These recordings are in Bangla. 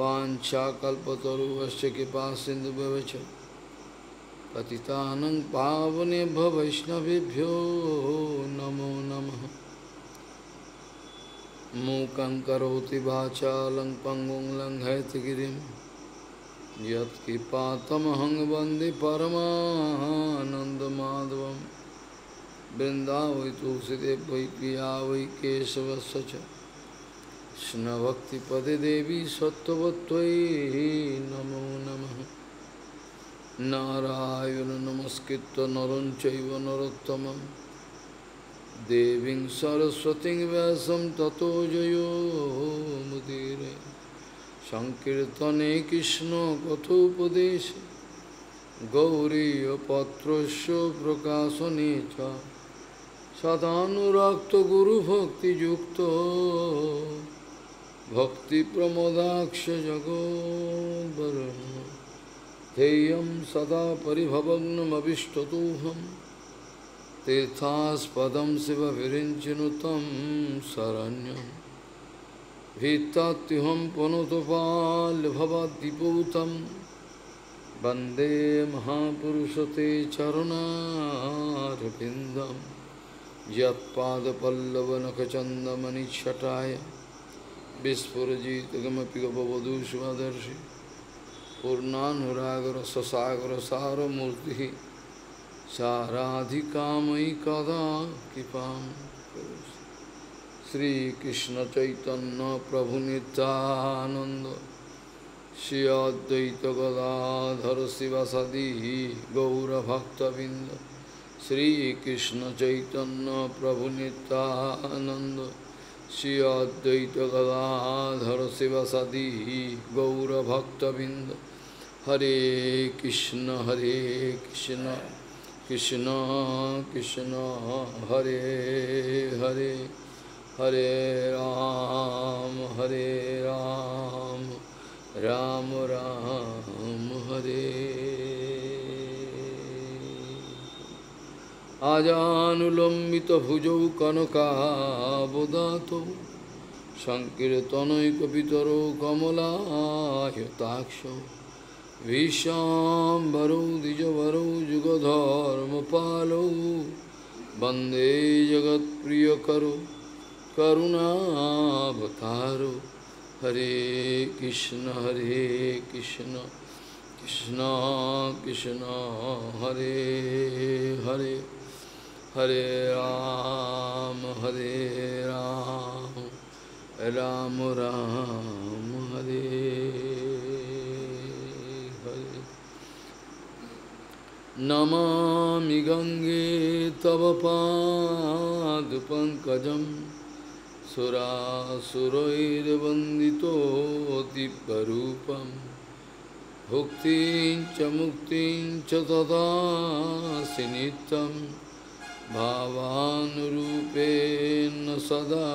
वाञ्छाकल्पतरुवश्च कृपा सिंधु पति पावनेभ्य वैष्णवभ्यो नमो नम मूक करोति वाचालं पङ्गुं वंदे यत्किपातमहं वन्दे तुलसीदेव वै पिया वै केशवस्य কৃষ্ণভক্তিপদে দেবী সত্যবত্তয়ী নম নম নারায়ণ নমস্কৃত নরং নরোত্তম দেবী সরস্বতী ব্যাস তত জয়োমুদীর সংকীর্তনে কৃষ্ণ কথোপদেশ গৌরী পত্রস প্রকাশনে চ সদানুরক্ত গুরুভক্তিযুক্ত भक्ति प्रमोदाक्ष जगोद्वरण्य ध्येयं सदा परिभवग्नमभिष्टतोऽहं तीर्थास्पदं शिव विरिञ्चिनुतं शरण्यं भीत्तात्युहं पुनतुपाल्भवद्दिपूतं वन्दे महापुरुषते चरुणारविन्दं यत्पादपल्लवनखचन्दमनिच्छटाय विस्फुरजितकमपि गपवधूष्वदर्शि पूर्णानुरागरससागरसारमूर्तिः सा राधिकामयि कदा कृपां करोषि श्रीकृष्णचैतन्यप्रभुनितानन्द श्री अद्वैतगदाधर शिवसदि गौरभक्तबिन्द श्रीकृष्णचैतन्यप्रभुनितानन्द श्री अद्वैत गदाधर शिव सदी गौरभक्तबिंद हरे कृष्ण हरे कृष्ण कृष्ण कृष्ण हरे हरे हरे राम हरे राम राम राम हरे আজানুলম্বিত ভুজৌ কনকাবদাত সংকীর্তনৈকিতর কমলাহতাক্ষ ভীষাম্বরৌ দ্বিজবরৌ পাল বন্দে জগৎপ্রিয় করো করুণাবতার হরে কৃষ্ণ হরে কৃষ্ণ কৃষ্ণ কৃষ্ণ হরে হরে हरे राम हरे राम राम राम हरे हरे नमामि गंगे तव पाद पंकज दिव्यरूपं भुक्तिं मुक्ति मुक्तिं च भावानुरूपेण सदा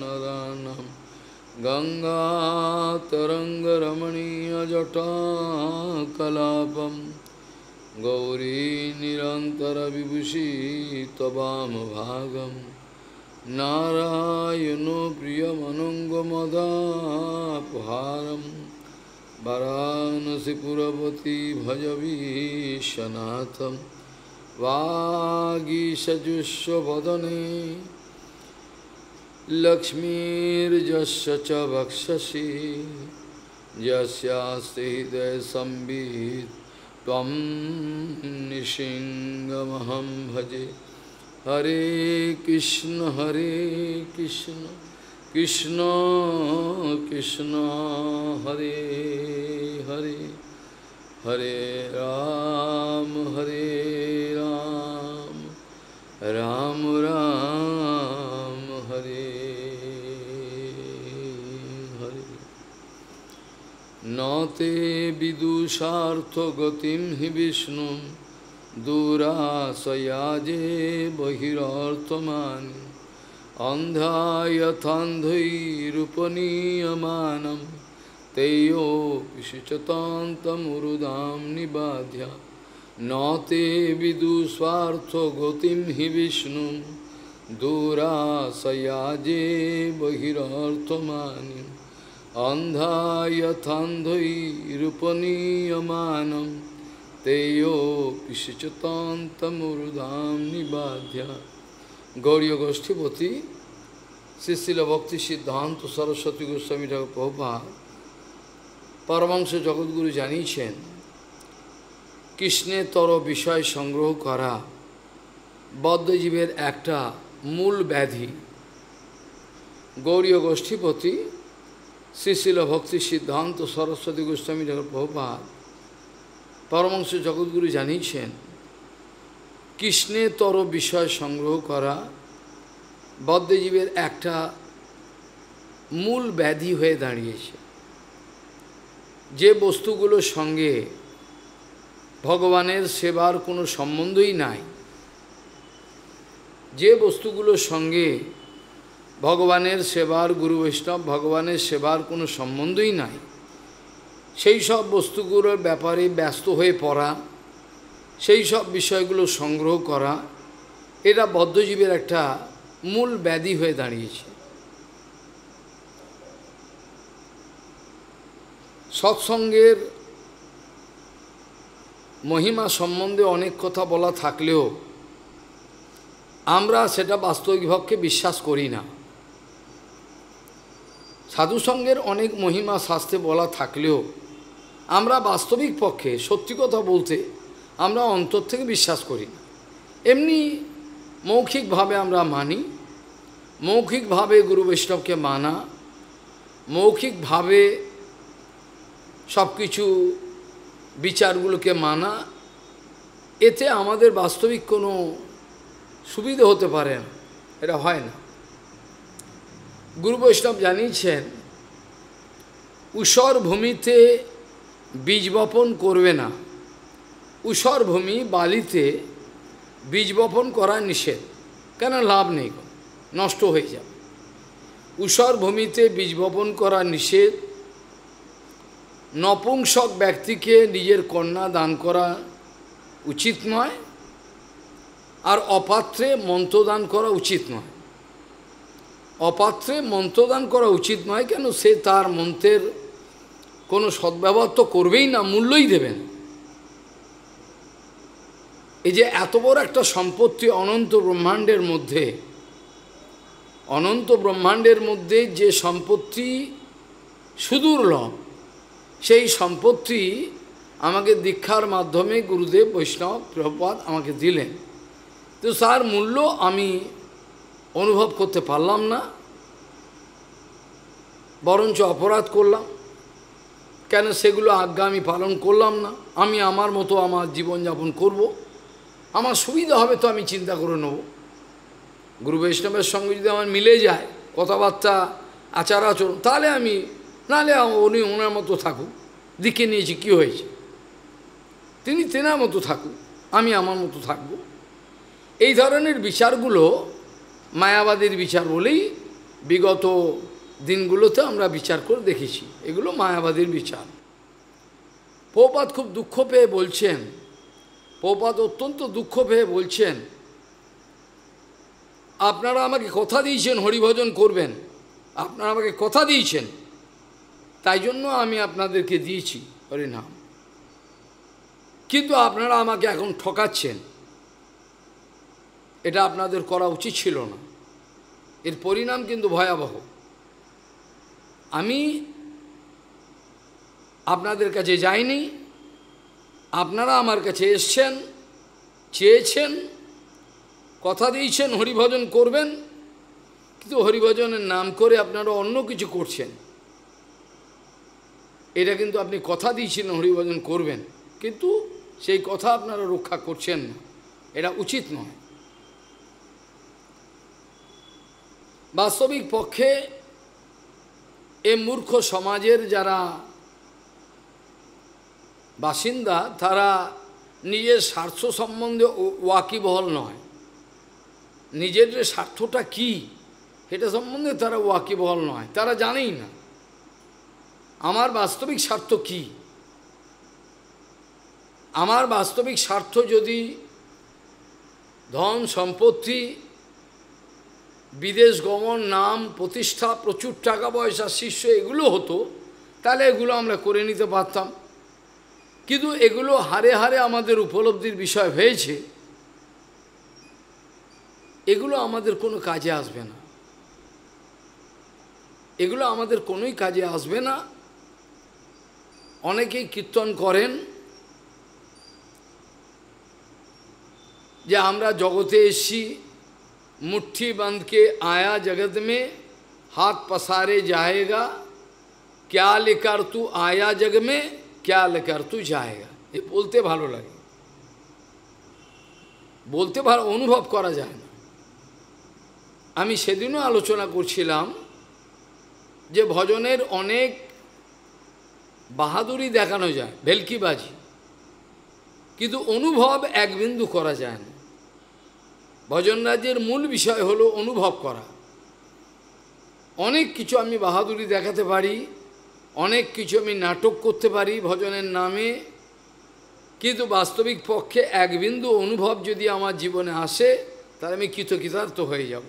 नरानं गङ्गातरङ्गरमणीयजटा कलापं गौरीनिरन्तरविभूषी भागम नारायण प्रियमनङ्गमदापहारम् वाराणसीपुरपति भजवीशनाथम् वागीशजुष्वदने लक्ष्मीर्जस्य च हृदय संवित् भजे हरे कृष्ण हरे कृष्ण कृष्ण कृष्ण हरे हरे Hare Ram, Hare Ram, Ram Ram, Hare Hare. Nate vidushartho gatim hi Vishnum, Durasayaje bahirarthamani, Andhayathandhai rupaniyamanam, তেয়ো বিশেষতান্তমুদাম নিবাধ্যা নতে বিদুস্বার্থ গতিম হি বিষ্ণু দূরাশয়াজে বহিরর্থমানি অন্ধায়থান্ধৈরূপনীয়মান তেয়ো পিশিচতান্তমুদাম নিবাধ্যা গৌরীয় গোষ্ঠীপতি শ্রী শিল ভক্তি সিদ্ধান্ত সরস্বতী গোস্বামী ঠাকুর প্রভা পরমাংশ জগৎগুরু জানিয়েছেন কৃষ্ণের তর বিষয় সংগ্রহ করা বদ্ধজীবের একটা মূল ব্যাধি গৌরীয় গোষ্ঠীপতি শ্রীশিল ভক্তি সিদ্ধান্ত সরস্বতী গোস্বামী ঠাকুর প্রভুপাত পরমাংশ জগৎগুরু জানিয়েছেন কৃষ্ণের তর বিষয় সংগ্রহ করা বদ্ধজীবের একটা মূল ব্যাধি হয়ে দাঁড়িয়েছে যে বস্তুগুলোর সঙ্গে ভগবানের সেবার কোনো সম্বন্ধই নাই যে বস্তুগুলোর সঙ্গে ভগবানের সেবার গুরু বৈষ্ণব ভগবানের সেবার কোনো সম্বন্ধই নাই সেই সব বস্তুগুলোর ব্যাপারে ব্যস্ত হয়ে পড়া সেই সব বিষয়গুলো সংগ্রহ করা এটা বদ্ধজীবের একটা মূল ব্যাধি হয়ে দাঁড়িয়েছে সৎসঙ্গের মহিমা সম্বন্ধে অনেক কথা বলা থাকলেও আমরা সেটা বাস্তবিকভাবকে বিশ্বাস করি না সাধুসঙ্গের অনেক মহিমা শাস্তে বলা থাকলেও আমরা বাস্তবিক পক্ষে সত্যি কথা বলতে আমরা অন্তর থেকে বিশ্বাস করি না এমনি মৌখিকভাবে আমরা মানি মৌখিকভাবে গুরু বৈষ্ণবকে মানা মৌখিকভাবে সব কিছু বিচারগুলোকে মানা এতে আমাদের বাস্তবিক কোনো সুবিধা হতে পারে এটা হয় না গুরু বৈষ্ণব জানিয়েছেন ঊষর ভূমিতে বীজ বপন করবে না উষর ভূমি বালিতে বীজ বপন করা নিষেধ কেন লাভ নেই নষ্ট হয়ে যাবে ঊষর ভূমিতে বীজ বপন করা নিষেধ নপুংসক ব্যক্তিকে নিজের কন্যা দান করা উচিত নয় আর অপাত্রে মন্ত্রদান করা উচিত নয় অপাত্রে মন্ত্রদান করা উচিত নয় কেন সে তার মন্ত্রের কোনো সদ্ব্যবহার তো করবেই না মূল্যই দেবেন এই যে এত বড় একটা সম্পত্তি অনন্ত ব্রহ্মাণ্ডের মধ্যে অনন্ত ব্রহ্মাণ্ডের মধ্যে যে সম্পত্তি সুদূর্লভ সেই সম্পত্তি আমাকে দীক্ষার মাধ্যমে গুরুদেব বৈষ্ণব প্রভুপাত আমাকে দিলেন তো তার মূল্য আমি অনুভব করতে পারলাম না বরঞ্চ অপরাধ করলাম কেন সেগুলো আজ্ঞা আমি পালন করলাম না আমি আমার মতো আমার জীবনযাপন করব। আমার সুবিধা হবে তো আমি চিন্তা করে নেব গুরু বৈষ্ণবের সঙ্গে যদি আমার মিলে যায় কথাবার্তা আচার আচরণ তাহলে আমি নাহলে উনি ওনার মতো থাকুক দিকে নিয়েছি কী হয়েছে তিনি তেনার মতো থাকুক আমি আমার মতো থাকব এই ধরনের বিচারগুলো মায়াবাদীর বিচার বলেই বিগত দিনগুলোতে আমরা বিচার করে দেখেছি এগুলো মায়াবাদীর বিচার পৌপাত খুব দুঃখ পেয়ে বলছেন পৌপাত অত্যন্ত দুঃখ পেয়ে বলছেন আপনারা আমাকে কথা দিয়েছেন হরিভজন করবেন আপনারা আমাকে কথা দিয়েছেন তাই জন্য আমি আপনাদেরকে দিয়েছি হরিনাম কিন্তু আপনারা আমাকে এখন ঠকাচ্ছেন এটা আপনাদের করা উচিত ছিল না এর পরিণাম কিন্তু ভয়াবহ আমি আপনাদের কাছে যাইনি আপনারা আমার কাছে এসছেন চেয়েছেন কথা দিয়েছেন হরিভজন করবেন কিন্তু হরিভজনের নাম করে আপনারা অন্য কিছু করছেন এটা কিন্তু আপনি কথা দিয়েছিলেন হরিভজন করবেন কিন্তু সেই কথা আপনারা রক্ষা করছেন না এটা উচিত নয় বাস্তবিক পক্ষে এ মূর্খ সমাজের যারা বাসিন্দা তারা নিজের স্বার্থ সম্বন্ধে ওয়াকিবহল নয় নিজের স্বার্থটা কি সেটা সম্বন্ধে তারা ওয়াকিবহল নয় তারা জানেই না আমার বাস্তবিক স্বার্থ কি আমার বাস্তবিক স্বার্থ যদি ধন সম্পত্তি বিদেশ গমন নাম প্রতিষ্ঠা প্রচুর টাকা পয়সা শিষ্য এগুলো হতো তাহলে এগুলো আমরা করে নিতে পারতাম কিন্তু এগুলো হারে হারে আমাদের উপলব্ধির বিষয় হয়েছে এগুলো আমাদের কোনো কাজে আসবে না এগুলো আমাদের কোনোই কাজে আসবে না অনেকেই কীর্তন করেন যে আমরা জগতে এসছি মুঠি বাঁধকে আয়া জগত মে হাত পসারে যায়গা ক্যা লেকার তু আয়া জগ মে ক্যা লেকার তু যায়গা এ বলতে ভালো লাগে বলতে ভালো অনুভব করা যায় না আমি সেদিনও আলোচনা করছিলাম যে ভজনের অনেক বাহাদুরি দেখানো যায় ভেলকিবাজি কিন্তু অনুভব এক বিন্দু করা যায় না ভজনরাজ্যের মূল বিষয় হল অনুভব করা অনেক কিছু আমি বাহাদুরি দেখাতে পারি অনেক কিছু আমি নাটক করতে পারি ভজনের নামে কিন্তু বাস্তবিক পক্ষে এক বিন্দু অনুভব যদি আমার জীবনে আসে তাহলে আমি কৃতকৃতার্থ হয়ে যাব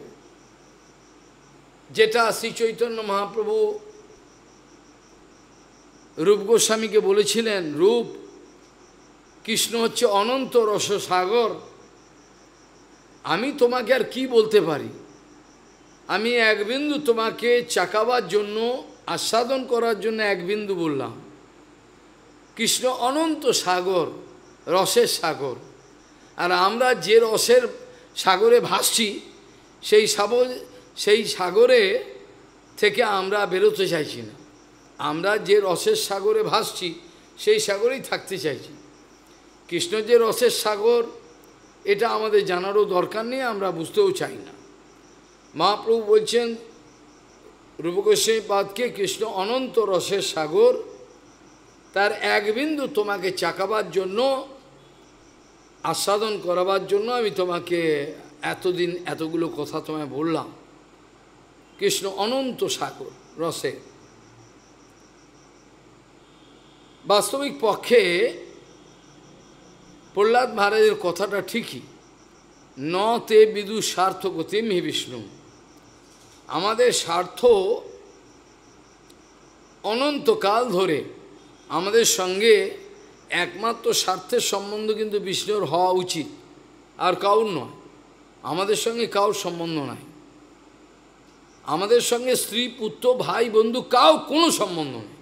যেটা শ্রী চৈতন্য মহাপ্রভু রূপ গোস্বামীকে বলেছিলেন রূপ কৃষ্ণ হচ্ছে অনন্ত রসসাগর আমি তোমাকে আর কি বলতে পারি আমি এক বিন্দু তোমাকে চাকাবার জন্য আস্বাদন করার জন্য এক বিন্দু বললাম কৃষ্ণ অনন্ত সাগর রসের সাগর আর আমরা যে রসের সাগরে ভাসছি সেই সাগর সেই সাগরে থেকে আমরা বেরোতে চাইছি না আমরা যে রসের সাগরে ভাসছি সেই সাগরেই থাকতে চাইছি কৃষ্ণ যে রসের সাগর এটা আমাদের জানারও দরকার নেই আমরা বুঝতেও চাই না মহাপ্রভু বলছেন পাদকে কৃষ্ণ অনন্ত রসের সাগর তার এক বিন্দু তোমাকে চাকাবার জন্য আস্বাদন করাবার জন্য আমি তোমাকে এতদিন এতগুলো কথা তোমায় বললাম কৃষ্ণ অনন্ত সাগর রসের বাস্তবিক পক্ষে প্রহ্লাদ মহারাজের কথাটা ঠিকই ন তে বিদু স্বার্থ গতিম হে বিষ্ণু আমাদের স্বার্থ অনন্তকাল ধরে আমাদের সঙ্গে একমাত্র স্বার্থের সম্বন্ধ কিন্তু বিষ্ণুর হওয়া উচিত আর কাউর নয় আমাদের সঙ্গে কাউর সম্বন্ধ নাই আমাদের সঙ্গে স্ত্রী পুত্র ভাই বন্ধু কাউ কোনো সম্বন্ধ নেই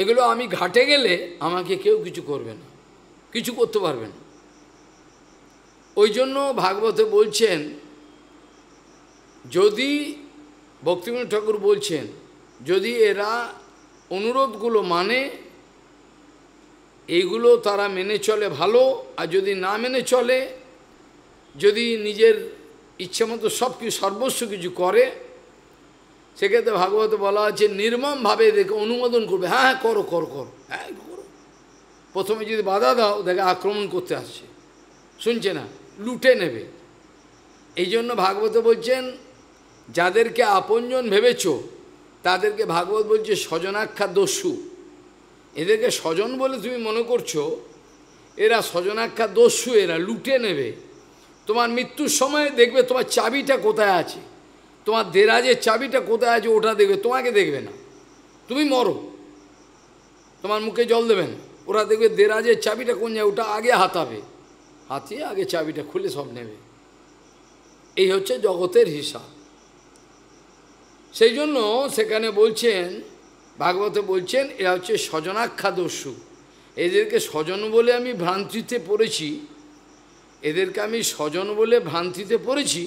এগুলো আমি ঘাটে গেলে আমাকে কেউ কিছু করবে না কিছু করতে পারবে না ওই জন্য ভাগবতে বলছেন যদি ভক্তিমন ঠাকুর বলছেন যদি এরা অনুরোধগুলো মানে এইগুলো তারা মেনে চলে ভালো আর যদি না মেনে চলে যদি নিজের ইচ্ছে মতো সব কিছু সর্বস্ব কিছু করে সেক্ষেত্রে ভাগবত বলা হচ্ছে নির্মমভাবে দেখে অনুমোদন করবে হ্যাঁ হ্যাঁ করো করো করো হ্যাঁ করো প্রথমে যদি বাধা দাও দেখে আক্রমণ করতে আসছে শুনছে না লুটে নেবে এই জন্য ভাগবত বলছেন যাদেরকে আপনজন ভেবেছ তাদেরকে ভাগবত বলছে স্বজনাক্ষা দস্যু এদেরকে স্বজন বলে তুমি মনে করছো এরা স্বজনাক্ষা দস্যু এরা লুটে নেবে তোমার মৃত্যুর সময় দেখবে তোমার চাবিটা কোথায় আছে তোমার দেরাজের চাবিটা কোথায় আছে ওটা দেখবে তোমাকে দেখবে না তুমি মরো তোমার মুখে জল দেবে না ওরা দেখবে দেরাজের চাবিটা কোন যায় ওটা আগে হাতাবে হাতিয়ে আগে চাবিটা খুলে সব নেবে এই হচ্ছে জগতের হিসাব সেই জন্য সেখানে বলছেন ভাগবতে বলছেন এরা হচ্ছে দস্যু এদেরকে স্বজন বলে আমি ভ্রান্তিতে পড়েছি এদেরকে আমি স্বজন বলে ভ্রান্তিতে পড়েছি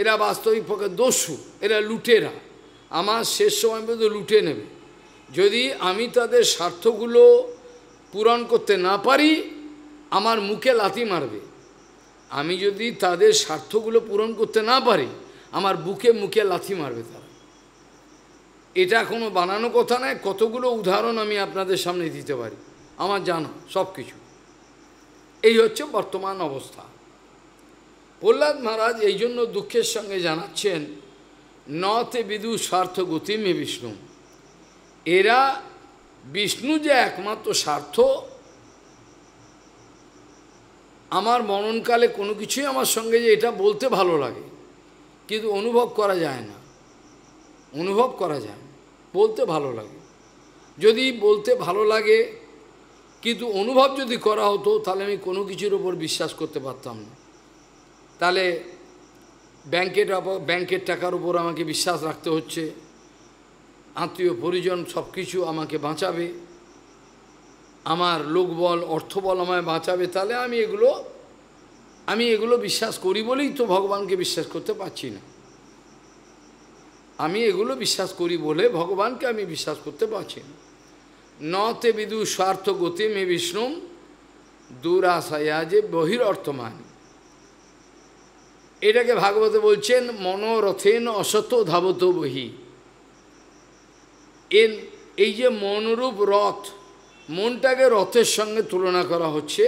এরা বাস্তবিক পক্ষে দস্যু এরা লুটেরা আমার শেষ সময় পর্যন্ত লুটে নেবে যদি আমি তাদের স্বার্থগুলো পূরণ করতে না পারি আমার মুখে লাথি মারবে আমি যদি তাদের স্বার্থগুলো পূরণ করতে না পারি আমার বুকে মুখে লাথি মারবে তারা এটা কোনো বানানো কথা নয় কতগুলো উদাহরণ আমি আপনাদের সামনে দিতে পারি আমার জানা সব কিছু এই হচ্ছে বর্তমান অবস্থা প্রহ্লাদ মহারাজ এই জন্য দুঃখের সঙ্গে জানাচ্ছেন নতে বিদু স্বার্থ মে বিষ্ণু এরা বিষ্ণু যে একমাত্র স্বার্থ আমার মননকালে কোনো কিছুই আমার সঙ্গে যে এটা বলতে ভালো লাগে কিন্তু অনুভব করা যায় না অনুভব করা যায় বলতে ভালো লাগে যদি বলতে ভালো লাগে কিন্তু অনুভব যদি করা হতো তাহলে আমি কোনো কিছুর ওপর বিশ্বাস করতে পারতাম না তাহলে ব্যাংকের ব্যাংকের টাকার উপর আমাকে বিশ্বাস রাখতে হচ্ছে আত্মীয় পরিজন সব কিছু আমাকে বাঁচাবে আমার লোকবল অর্থবল আমায় বাঁচাবে তাহলে আমি এগুলো আমি এগুলো বিশ্বাস করি বলেই তো ভগবানকে বিশ্বাস করতে পারছি না আমি এগুলো বিশ্বাস করি বলে ভগবানকে আমি বিশ্বাস করতে পারছি না নতে বিদু স্বার্থ গতিম মে বিষ্ণু দূরাশয়া যে বহির অর্থমানী এটাকে ভাগবত বলছেন মনোরথেন অসত ধাবত বহি এর এই যে মনরূপ রথ মনটাকে রথের সঙ্গে তুলনা করা হচ্ছে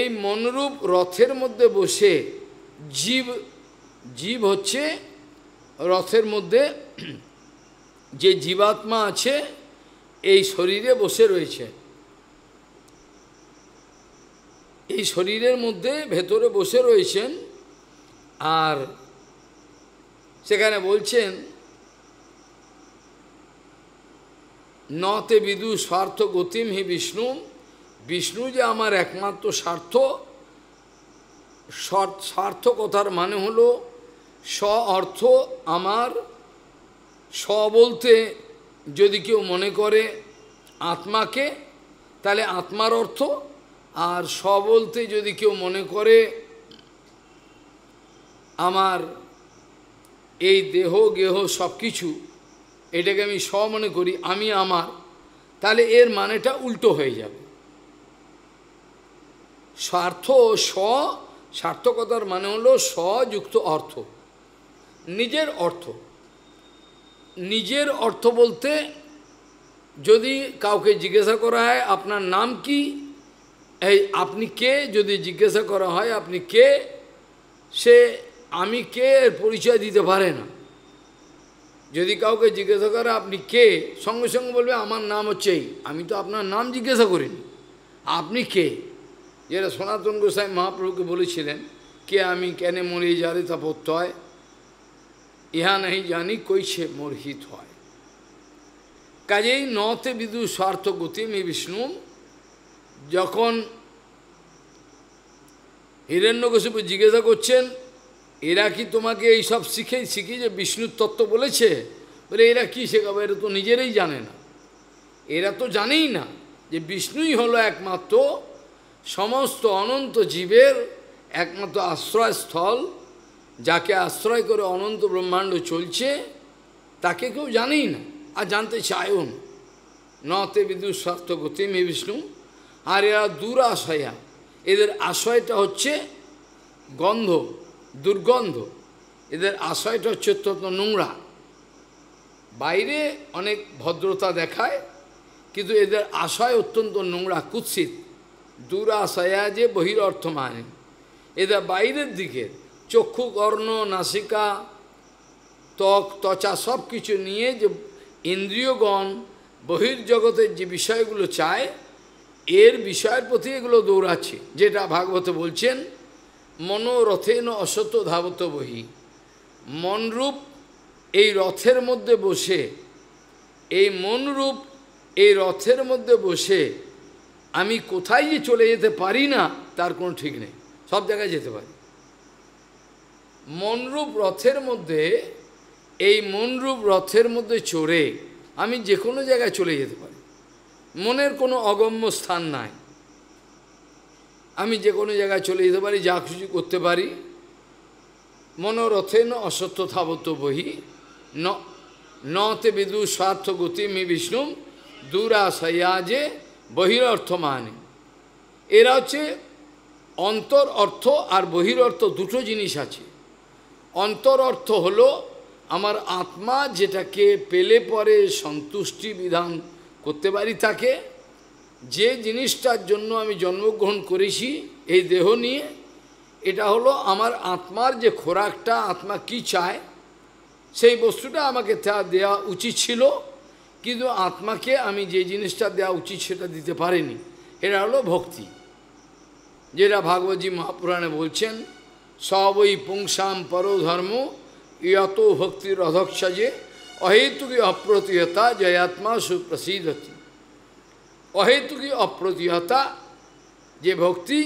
এই মনরূপ রথের মধ্যে বসে জীব জীব হচ্ছে রথের মধ্যে যে জীবাত্মা আছে এই শরীরে বসে রয়েছে এই শরীরের মধ্যে ভেতরে বসে রয়েছেন আর সেখানে বলছেন নতে বিদু স্বার্থ গতিম হি বিষ্ণু বিষ্ণু যে আমার একমাত্র স্বার্থ কথার মানে হল স অর্থ আমার স বলতে যদি কেউ মনে করে আত্মাকে তাহলে আত্মার অর্থ আর স বলতে যদি কেউ মনে করে আমার এই দেহ গেহ সব কিছু এটাকে আমি স্বমনে মনে করি আমি আমার তাহলে এর মানেটা উল্টো হয়ে যাবে স্বার্থ স সার্থকতার মানে হলো স্বযুক্ত অর্থ নিজের অর্থ নিজের অর্থ বলতে যদি কাউকে জিজ্ঞাসা করা হয় আপনার নাম কি এই আপনি কে যদি জিজ্ঞাসা করা হয় আপনি কে সে আমি কে পরিচয় দিতে পারে না যদি কাউকে জিজ্ঞাসা করে আপনি কে সঙ্গে সঙ্গে বলবে আমার নাম হচ্ছে এই আমি তো আপনার নাম জিজ্ঞাসা করিনি আপনি কে যেটা সনাতন গোসাই মহাপ্রভুকে বলেছিলেন কে আমি কেন মরি যারে তা প্রত্যয় ইহা নাহি জানি কইছে মর্হিত হয় কাজেই নতে বিদু স্বার্থ গতিমি বিষ্ণু যখন হিরণ্যকশিপু জিজ্ঞাসা করছেন এরা কি তোমাকে এইসব শিখে শিখি যে বিষ্ণুর তত্ত্ব বলেছে বলে এরা কি শেখাবে এরা তো নিজেরাই জানে না এরা তো জানেই না যে বিষ্ণুই হলো একমাত্র সমস্ত অনন্ত জীবের একমাত্র আশ্রয়স্থল যাকে আশ্রয় করে অনন্ত ব্রহ্মাণ্ড চলছে তাকে কেউ জানেই না আর জানতে চায়ও না নতে বিদ্যুৎ স্বার্থ মে বিষ্ণু আর এরা দূর আশয়া এদের আশ্রয়টা হচ্ছে গন্ধ দুর্গন্ধ এদের আশ্রয়টা হচ্ছে অত্যন্ত নোংরা বাইরে অনেক ভদ্রতা দেখায় কিন্তু এদের আশয় অত্যন্ত নোংরা কুৎসিত দুরাশয়া যে বহির অর্থ মানে এদের বাইরের দিকে চক্ষু কর্ণ নাসিকা ত্বক ত্বচা সব কিছু নিয়ে যে ইন্দ্রিয়গণ বহির্জগতের যে বিষয়গুলো চায় এর বিষয়ের প্রতি এগুলো দৌড়াচ্ছে যেটা ভাগবত বলছেন মনোরথেন অসত ধাবত বহি মনরূপ এই রথের মধ্যে বসে এই মনরূপ এই রথের মধ্যে বসে আমি কোথায় যে চলে যেতে পারি না তার কোনো ঠিক নেই সব জায়গায় যেতে পারি মনরূপ রথের মধ্যে এই মনরূপ রথের মধ্যে চড়ে আমি যে কোনো জায়গায় চলে যেতে পারি মনের কোনো অগম্য স্থান নাই আমি যে কোনো জায়গায় চলে যেতে পারি যা খুশি করতে পারি মনোরথে ন অসত্য থাবত বহি নতে বিদু স্বার্থ গতি মি বিষ্ণু দুরাশয়া যে বহির অর্থ মানে এরা হচ্ছে অন্তর অর্থ আর বহির অর্থ দুটো জিনিস আছে অন্তর অর্থ হল আমার আত্মা যেটাকে পেলে পরে সন্তুষ্টি বিধান করতে পারি তাকে যে জিনিসটার জন্য আমি জন্মগ্রহণ করেছি এই দেহ নিয়ে এটা হলো আমার আত্মার যে খোরাকটা আত্মা কি চায় সেই বস্তুটা আমাকে তা দেওয়া উচিত ছিল কিন্তু আত্মাকে আমি যে জিনিসটা দেওয়া উচিত সেটা দিতে পারিনি এটা হলো ভক্তি যেটা ভাগবতী মহাপুরাণে বলছেন সবই পুংসাম পরো ধর্ম ইয়ত ভক্তির যে অহেতুকি অপ্রতিহতা জয়াত্মা সুপ্রসিদ্ধ অহেতুকি অপ্রতিহতা যে ভক্তি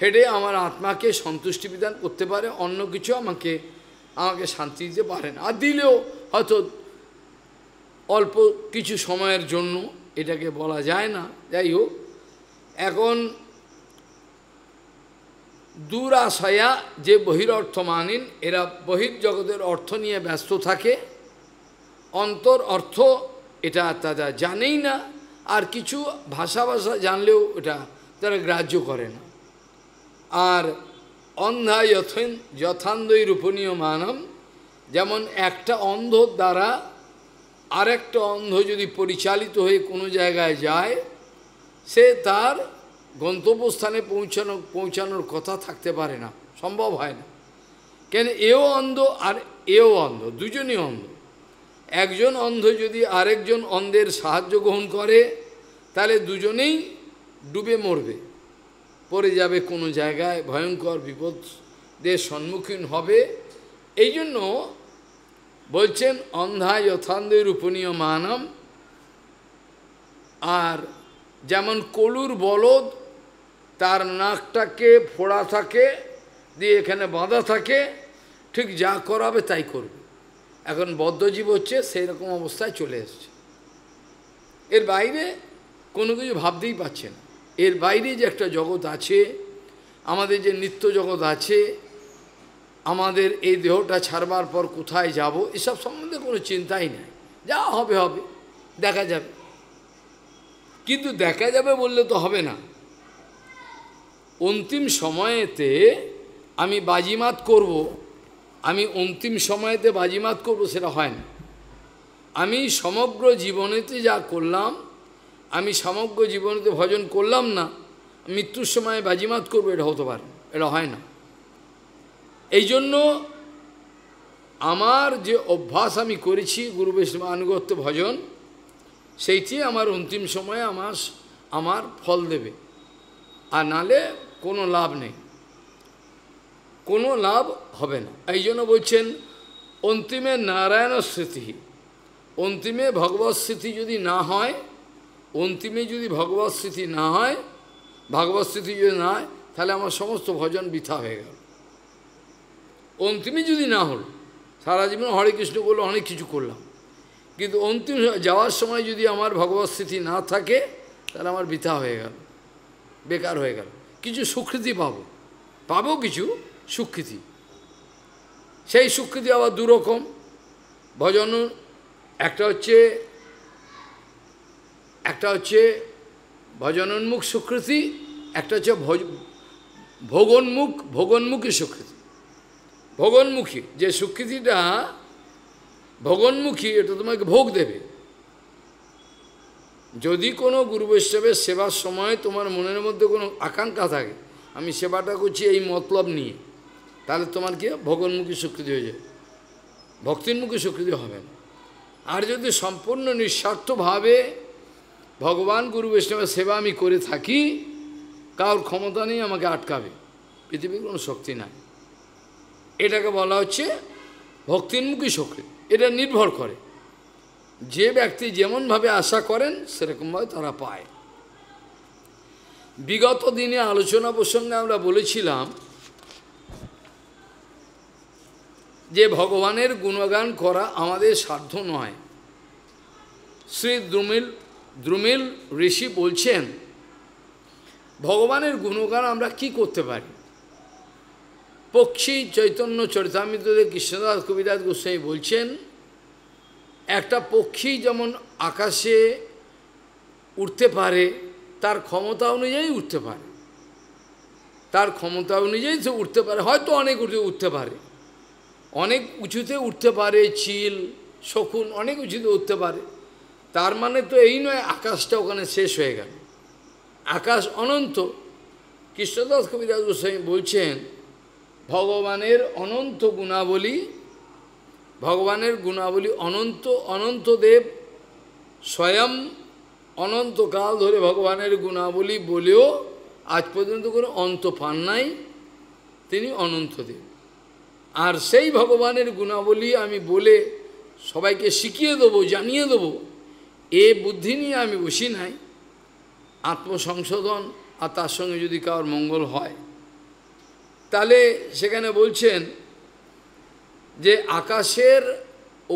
হেডে আমার আত্মাকে সন্তুষ্টি বিধান করতে পারে অন্য কিছু আমাকে আমাকে শান্তি দিতে পারে না আর দিলেও হয়তো অল্প কিছু সময়ের জন্য এটাকে বলা যায় না যাই হোক এখন দুরাশয়া যে বহিরর্থ মানিন এরা বহির্জগতের অর্থ নিয়ে ব্যস্ত থাকে অন্তর অর্থ এটা তারা জানেই না আর কিছু ভাষা ভাষা জানলেও ওটা তারা গ্রাহ্য করে না আর অন্ধা যথেন যথান্ধই রূপনীয় মানম যেমন একটা অন্ধ দ্বারা আরেকটা অন্ধ যদি পরিচালিত হয়ে কোনো জায়গায় যায় সে তার গন্তব্যস্থানে পৌঁছানো পৌঁছানোর কথা থাকতে পারে না সম্ভব হয় না কেন এও অন্ধ আর এও অন্ধ দুজনই অন্ধ একজন অন্ধ যদি আরেকজন অন্ধের সাহায্য গ্রহণ করে তাহলে দুজনেই ডুবে মরবে পড়ে যাবে কোনো জায়গায় ভয়ঙ্কর দের সম্মুখীন হবে এই জন্য বলছেন অন্ধা যথান্ধের উপনীয় মানম আর যেমন কলুর বলদ তার নাকটাকে ফোড়া থাকে দিয়ে এখানে বাঁধা থাকে ঠিক যা করাবে তাই করবে এখন বদ্ধজীব হচ্ছে সেই রকম অবস্থায় চলে এসছে এর বাইরে কোনো কিছু ভাবতেই পাচ্ছে না এর বাইরে যে একটা জগৎ আছে আমাদের যে নিত্য জগৎ আছে আমাদের এই দেহটা ছাড়বার পর কোথায় যাব এসব সম্বন্ধে কোনো চিন্তাই নাই যা হবে হবে দেখা যাবে কিন্তু দেখা যাবে বললে তো হবে না অন্তিম সময়েতে আমি বাজিমাত করব আমি অন্তিম সময়তে বাজিমাত করব সেটা হয় না আমি সমগ্র জীবনেতে যা করলাম আমি সমগ্র জীবনেতে ভজন করলাম না মৃত্যুর সময় বাজিমাত করবো এটা হতে পারে এটা হয় না এই জন্য আমার যে অভ্যাস আমি করেছি গুরু বৈষ্ণব আনুগত্য ভজন সেইটি আমার অন্তিম সময়ে আমার আমার ফল দেবে আর নালে কোনো লাভ নেই কোনো লাভ হবে না এই জন্য বলছেন অন্তিমে নারায়ণ স্মৃতি অন্তিমে ভগবত স্মৃতি যদি না হয় অন্তিমে যদি ভগবত স্মৃতি না হয় ভগবত স্মৃতি যদি না হয় তাহলে আমার সমস্ত ভজন বৃথা হয়ে গেল অন্তিমে যদি না হল সারা জীবন হরে কৃষ্ণ বলল অনেক কিছু করলাম কিন্তু অন্তিম যাওয়ার সময় যদি আমার ভগবত স্মৃতি না থাকে তাহলে আমার বৃথা হয়ে গেল বেকার হয়ে গেল কিছু সুকৃতি পাবো পাবো কিছু সুকৃতি সেই সুকৃতি আবার দুরকম ভজন একটা হচ্ছে একটা হচ্ছে ভজনোন্মুখ সুকৃতি একটা হচ্ছে ভোগোন্মুখ ভোগোন্মুখী সুকৃতি ভোগোন্মুখী যে সুকৃতিটা ভোগোন্মুখী এটা তোমাকে ভোগ দেবে যদি কোনো গুরু বৈষ্ণবের সেবার সময় তোমার মনের মধ্যে কোনো আকাঙ্ক্ষা থাকে আমি সেবাটা করছি এই মতলব নিয়ে তাহলে তোমার কি ভগবানমুখী স্বীকৃতি হয়ে যাবে ভক্তিরমুখী স্বীকৃতি হবে না আর যদি সম্পূর্ণ নিঃস্বার্থভাবে ভগবান গুরু বৈষ্ণবের সেবা আমি করে থাকি কার ক্ষমতা নেই আমাকে আটকাবে পৃথিবীর কোনো শক্তি নাই এটাকে বলা হচ্ছে ভক্তিমুখী শক্তি এটা নির্ভর করে যে ব্যক্তি যেমনভাবে আশা করেন সেরকমভাবে তারা পায় বিগত দিনে আলোচনা প্রসঙ্গে আমরা বলেছিলাম যে ভগবানের গুণগান করা আমাদের সাধ্য নয় শ্রী দ্রুমিল দ্রুমিল ঋষি বলছেন ভগবানের গুণগান আমরা কি করতে পারি পক্ষী চৈতন্য চরিতামিত্রদের কৃষ্ণদাস কবিরাজ গোস্বাই বলছেন একটা পক্ষী যেমন আকাশে উঠতে পারে তার ক্ষমতা অনুযায়ী উঠতে পারে তার ক্ষমতা অনুযায়ী সে উঠতে পারে হয়তো অনেক উঠে উঠতে পারে অনেক উঁচুতে উঠতে পারে চিল শকুন অনেক উঁচুতে উঠতে পারে তার মানে তো এই নয় আকাশটা ওখানে শেষ হয়ে গেল আকাশ অনন্ত কৃষ্ণদাস কবিদাস গোস্বামী বলছেন ভগবানের অনন্ত গুণাবলী ভগবানের গুণাবলী অনন্ত অনন্ত দেব স্বয়ং অনন্তকাল ধরে ভগবানের গুণাবলী বলেও আজ পর্যন্ত কোনো অন্ত পান নাই তিনি অনন্তদেব আর সেই ভগবানের গুণাবলী আমি বলে সবাইকে শিখিয়ে দেবো জানিয়ে দেবো এ বুদ্ধি নিয়ে আমি বসি নাই আত্মসংশোধন আর তার সঙ্গে যদি কারোর মঙ্গল হয় তাহলে সেখানে বলছেন যে আকাশের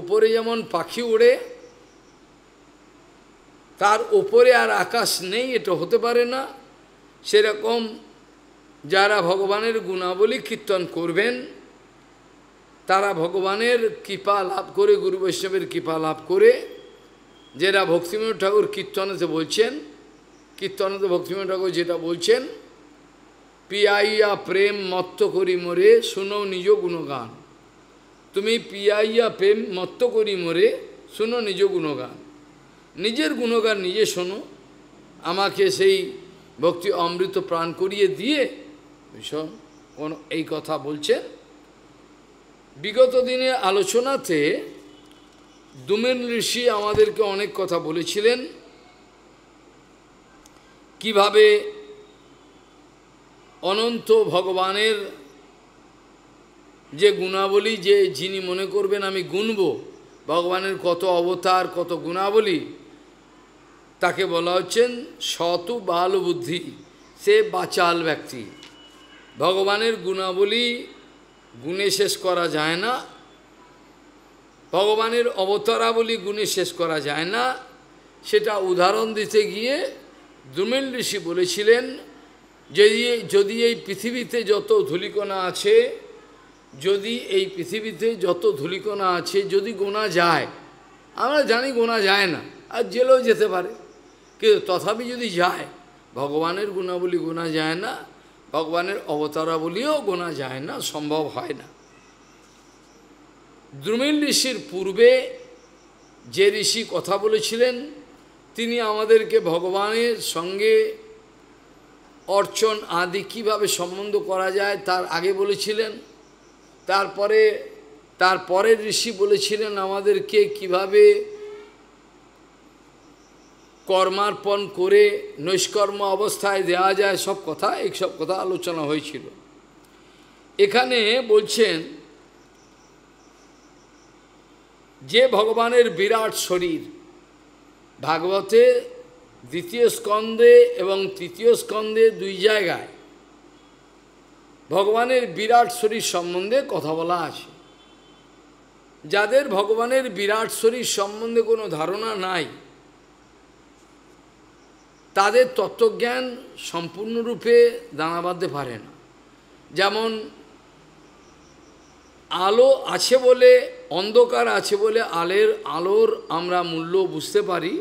ওপরে যেমন পাখি উড়ে তার ওপরে আর আকাশ নেই এটা হতে পারে না সেরকম যারা ভগবানের গুণাবলী কীর্তন করবেন তারা ভগবানের কৃপা লাভ করে গুরু বৈষ্ণবের কৃপা লাভ করে যেটা ভক্তিময় ঠাকুর কীর্তনেতে বলছেন কীর্তনেতে ভক্তিময় ঠাকুর যেটা বলছেন পিয়াইয়া প্রেম মত্ত করি মোরে শুনো নিজ গুণগান তুমি পিয়াইয়া প্রেম মত্ত করি মোরে শুনো নিজ গুণগান নিজের গুণগান নিজে শোনো আমাকে সেই ভক্তি অমৃত প্রাণ করিয়ে দিয়ে ভীষণ এই কথা বলছেন বিগত দিনের আলোচনাতে দুমেন ঋষি আমাদেরকে অনেক কথা বলেছিলেন কিভাবে অনন্ত ভগবানের যে গুণাবলী যে যিনি মনে করবেন আমি গুনব ভগবানের কত অবতার কত গুণাবলী তাকে বলা হচ্ছেন শত বাল বুদ্ধি সে বাচাল ব্যক্তি ভগবানের গুণাবলী গুণে শেষ করা যায় না ভগবানের অবতারাবলী গুণে শেষ করা যায় না সেটা উদাহরণ দিতে গিয়ে দুমিল ঋষি বলেছিলেন যদি যদি এই পৃথিবীতে যত ধুলিকণা আছে যদি এই পৃথিবীতে যত ধুলিকণা আছে যদি গোনা যায় আমরা জানি গোনা যায় না আর জেলেও যেতে পারে কিন্তু তথাপি যদি যায় ভগবানের গুণাবলী গোনা যায় না ভগবানের অবতারাবলিও গোনা যায় না সম্ভব হয় না দ্রুমিল ঋষির পূর্বে যে ঋষি কথা বলেছিলেন তিনি আমাদেরকে ভগবানের সঙ্গে অর্চন আদি কিভাবে সম্বন্ধ করা যায় তার আগে বলেছিলেন তারপরে তার পরের ঋষি বলেছিলেন আমাদেরকে কিভাবে কর্মার্পণ করে নৈষ্কর্ম অবস্থায় দেওয়া যায় সব কথা এইসব কথা আলোচনা হয়েছিল এখানে বলছেন যে ভগবানের বিরাট শরীর ভাগবতে দ্বিতীয় স্কন্ধে এবং তৃতীয় স্কন্ধে দুই জায়গায় ভগবানের বিরাট শরীর সম্বন্ধে কথা বলা আছে যাদের ভগবানের বিরাট শরীর সম্বন্ধে কোনো ধারণা নাই তাদের তত্ত্বজ্ঞান সম্পূর্ণরূপে দানা বাঁধতে পারে না যেমন আলো আছে বলে অন্ধকার আছে বলে আলের আলোর আমরা মূল্য বুঝতে পারি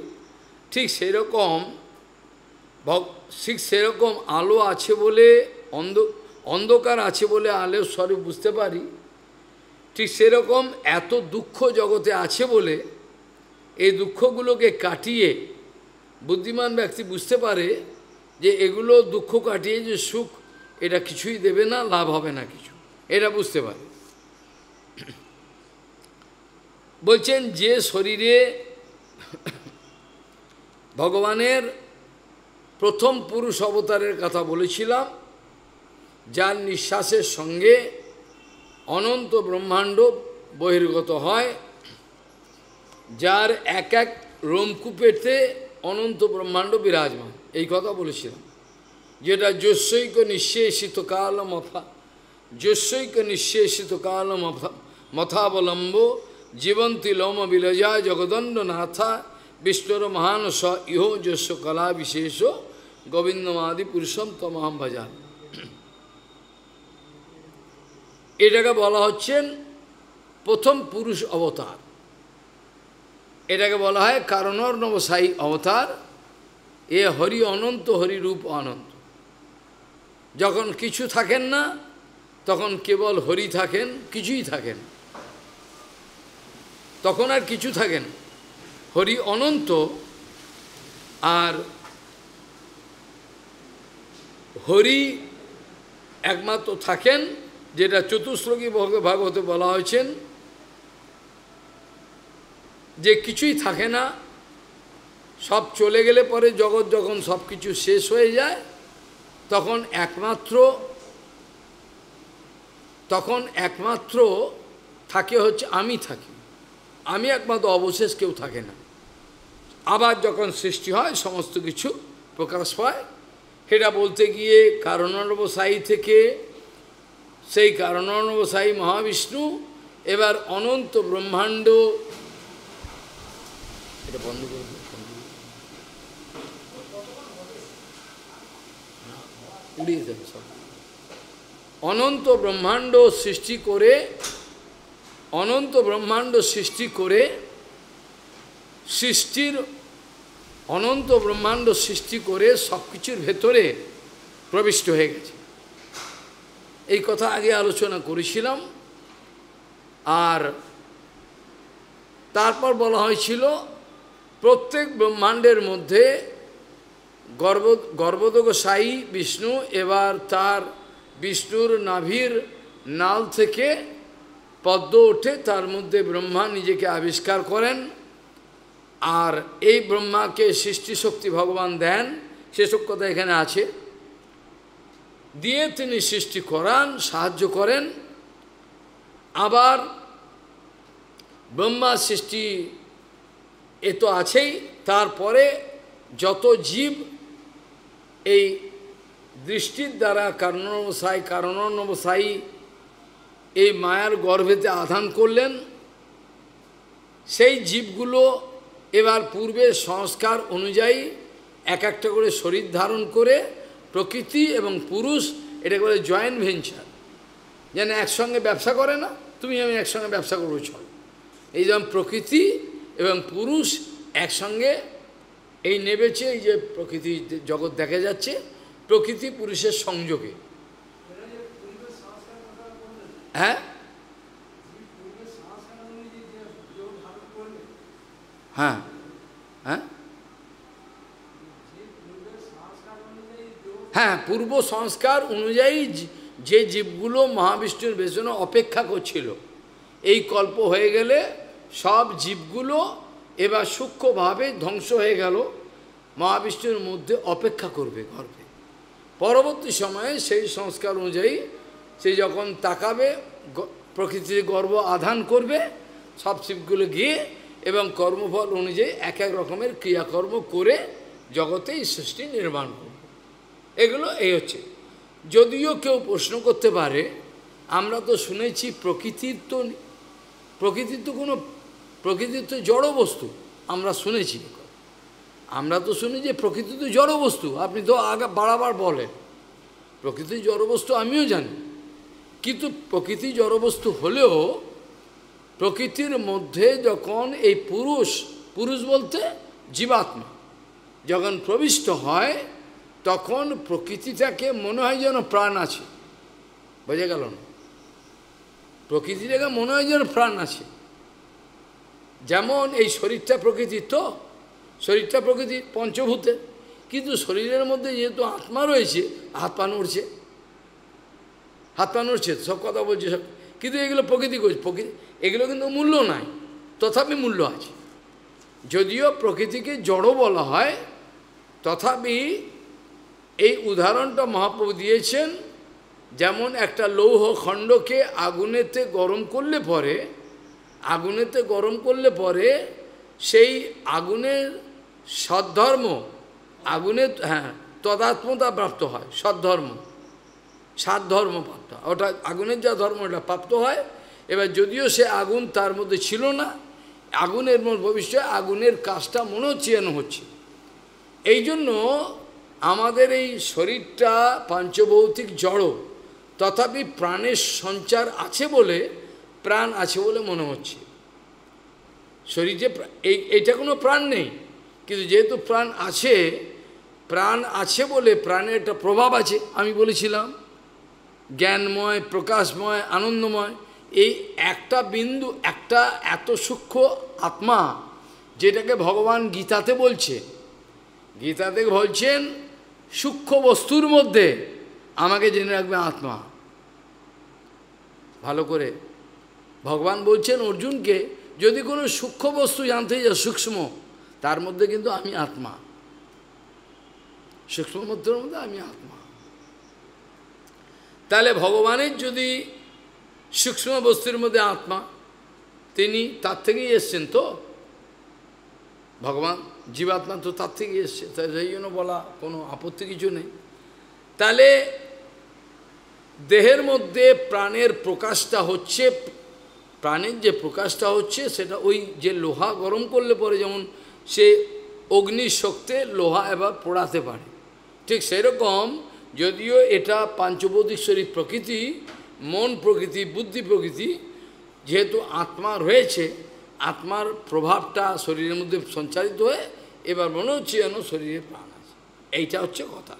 ঠিক সেরকম ঠিক সেরকম আলো আছে বলে অন্ধ অন্ধকার আছে বলে আলের স্বরূপ বুঝতে পারি ঠিক সেরকম এত দুঃখ জগতে আছে বলে এই দুঃখগুলোকে কাটিয়ে বুদ্ধিমান ব্যক্তি বুঝতে পারে যে এগুলো দুঃখ কাটিয়ে যে সুখ এটা কিছুই দেবে না লাভ হবে না কিছু এটা বুঝতে পারে বলছেন যে শরীরে ভগবানের প্রথম পুরুষ অবতারের কথা বলেছিলাম যার নিঃশ্বাসের সঙ্গে অনন্ত ব্রহ্মাণ্ড বহির্গত হয় যার এক এক রোমকূপেতে অনন্ত ব্রহ্মাণ্ড বিরাজমান এই কথা বলেছিলাম যেটা যস্যৈক নিঃশেষিত কাল মথা যস্যৈক নিঃশেষিত কাল মথাবলম্ব জীবন্তী লোম বিলজা জগদণ্ড নাথা বিষ্ণুর মহান স ইহ যস্য কলা বিশেষ গোবিন্দমাদি পুরুষম তমাম ভজান এটাকে বলা হচ্ছেন প্রথম পুরুষ অবতার এটাকে বলা হয় কারণ সাই অবতার এ হরি অনন্ত হরি রূপ অনন্ত যখন কিছু থাকেন না তখন কেবল হরি থাকেন কিছুই থাকেন তখন আর কিছু থাকেন হরি অনন্ত আর হরি একমাত্র থাকেন যেটা চতুশ্লোকী ভগবতে বলা হয়েছেন যে কিছুই থাকে না সব চলে গেলে পরে জগৎ যখন সব কিছু শেষ হয়ে যায় তখন একমাত্র তখন একমাত্র থাকে হচ্ছে আমি থাকি আমি একমাত্র অবশেষ কেউ থাকে না আবার যখন সৃষ্টি হয় সমস্ত কিছু প্রকাশ পায় সেটা বলতে গিয়ে কারণানবসায়ী থেকে সেই কারণানবসায়ী মহাবিষ্ণু এবার অনন্ত ব্রহ্মাণ্ড এটা বন্ধ করে উড়িয়ে দেন সব অনন্ত ব্রহ্মাণ্ড সৃষ্টি করে অনন্ত ব্রহ্মাণ্ড সৃষ্টি করে সৃষ্টির অনন্ত ব্রহ্মাণ্ড সৃষ্টি করে সব কিছুর ভেতরে প্রবিষ্ট হয়ে গেছে এই কথা আগে আলোচনা করেছিলাম আর তারপর বলা হয়েছিল প্রত্যেক ব্রহ্মাণ্ডের মধ্যে গর্ব গর্বদগ সাই বিষ্ণু এবার তার বিষ্ণুর নাভির নাল থেকে পদ্ম ওঠে তার মধ্যে ব্রহ্মা নিজেকে আবিষ্কার করেন আর এই ব্রহ্মাকে সৃষ্টি শক্তি ভগবান দেন সেসব কথা এখানে আছে দিয়ে তিনি সৃষ্টি করান সাহায্য করেন আবার ব্রহ্মা সৃষ্টি এ তো আছেই তারপরে যত জীব এই দৃষ্টির দ্বারা কারণবসায়ী কারণবসায়ী এই মায়ার গর্ভেতে আধান করলেন সেই জীবগুলো এবার পূর্বের সংস্কার অনুযায়ী এক একটা করে শরীর ধারণ করে প্রকৃতি এবং পুরুষ এটা করে জয়েন্ট ভেঞ্চার যেন একসঙ্গে ব্যবসা করে না তুমি আমি একসঙ্গে ব্যবসা করবো চল এই যেমন প্রকৃতি এবং পুরুষ একসঙ্গে এই নেবেছে এই যে প্রকৃতি জগৎ দেখা যাচ্ছে প্রকৃতি পুরুষের সংযোগে হ্যাঁ হ্যাঁ হ্যাঁ হ্যাঁ পূর্ব সংস্কার অনুযায়ী যে জীবগুলো মহাবিষ্ণুর বেশনে অপেক্ষা করছিল এই কল্প হয়ে গেলে সব জীবগুলো এবার সূক্ষ্মভাবে ধ্বংস হয়ে গেল মহাবিষ্ণুর মধ্যে অপেক্ষা করবে গর্বে পরবর্তী সময়ে সেই সংস্কার অনুযায়ী সে যখন তাকাবে প্রকৃতির গর্ব আধান করবে সব শিবগুলো গিয়ে এবং কর্মফল অনুযায়ী এক এক রকমের ক্রিয়াকর্ম করে জগতে এই সৃষ্টি নির্মাণ করবে এগুলো এই হচ্ছে যদিও কেউ প্রশ্ন করতে পারে আমরা তো শুনেছি প্রকৃতির তো প্রকৃতির তো কোনো প্রকৃতি তো জড় বস্তু আমরা শুনেছি আমরা তো শুনি যে প্রকৃতি তো জড় বস্তু আপনি তো আগে বারাবার বলেন প্রকৃতি বস্তু আমিও জানি কিন্তু প্রকৃতি বস্তু হলেও প্রকৃতির মধ্যে যখন এই পুরুষ পুরুষ বলতে জীবাত্মা যখন প্রবিষ্ট হয় তখন প্রকৃতিটাকে মনে হয় যেন প্রাণ আছে বোঝা গেল না প্রকৃতিটাকে মনে হয় যেন প্রাণ আছে যেমন এই শরীরটা প্রকৃতির তো শরীরটা প্রকৃতি পঞ্চভূতে কিন্তু শরীরের মধ্যে যেহেতু আত্মা রয়েছে হাত পা নড়ছে হাত পা নড়ছে সব কথা বলছে সব কিন্তু এগুলো প্রকৃতি করছে প্রকৃতি এগুলো কিন্তু মূল্য নাই তথাপি মূল্য আছে যদিও প্রকৃতিকে জড়ো বলা হয় তথাপি এই উদাহরণটা মহাপ্রভু দিয়েছেন যেমন একটা লৌহ খণ্ডকে আগুনেতে গরম করলে পরে আগুনেতে গরম করলে পরে সেই আগুনের সদ্ধর্ম আগুনে হ্যাঁ তদাত্মতা প্রাপ্ত হয় সদ্ধর্ম সাত ধর্ম প্রাপ্ত ওটা আগুনের যা ধর্ম ওটা প্রাপ্ত হয় এবার যদিও সে আগুন তার মধ্যে ছিল না আগুনের ভবিষ্যৎ আগুনের কাজটা মনে হচ্ছে হচ্ছে এই জন্য আমাদের এই শরীরটা পাঞ্চভৌতিক জড় তথাপি প্রাণের সঞ্চার আছে বলে প্রাণ আছে বলে মনে হচ্ছে শরীরে এই এটা কোনো প্রাণ নেই কিন্তু যেহেতু প্রাণ আছে প্রাণ আছে বলে প্রাণের একটা প্রভাব আছে আমি বলেছিলাম জ্ঞানময় প্রকাশময় আনন্দময় এই একটা বিন্দু একটা এত সূক্ষ্ম আত্মা যেটাকে ভগবান গীতাতে বলছে গীতাতে বলছেন সূক্ষ্ম বস্তুর মধ্যে আমাকে জেনে রাখবে আত্মা ভালো করে ভগবান বলছেন অর্জুনকে যদি কোনো সূক্ষ্ম বস্তু জানতে যা সূক্ষ্ম তার মধ্যে কিন্তু আমি আত্মা সূক্ষ্ম মধ্যের মধ্যে আমি আত্মা তাহলে ভগবানের যদি সূক্ষ্ম বস্তুর মধ্যে আত্মা তিনি তার থেকেই এসছেন তো ভগবান জীবাত্মা তো তার থেকেই এসছে তাই সেই জন্য বলা কোনো আপত্তি কিছু নেই তাহলে দেহের মধ্যে প্রাণের প্রকাশটা হচ্ছে প্রাণের যে প্রকাশটা হচ্ছে সেটা ওই যে লোহা গরম করলে পরে যেমন সে অগ্নির শক্তি লোহা এবার পোড়াতে পারে ঠিক সেরকম যদিও এটা শরীর প্রকৃতি মন প্রকৃতি বুদ্ধি প্রকৃতি যেহেতু আত্মা রয়েছে আত্মার প্রভাবটা শরীরের মধ্যে সঞ্চারিত হয়ে এবার মনে হচ্ছে যেন শরীরে প্রাণ আছে এইটা হচ্ছে কথা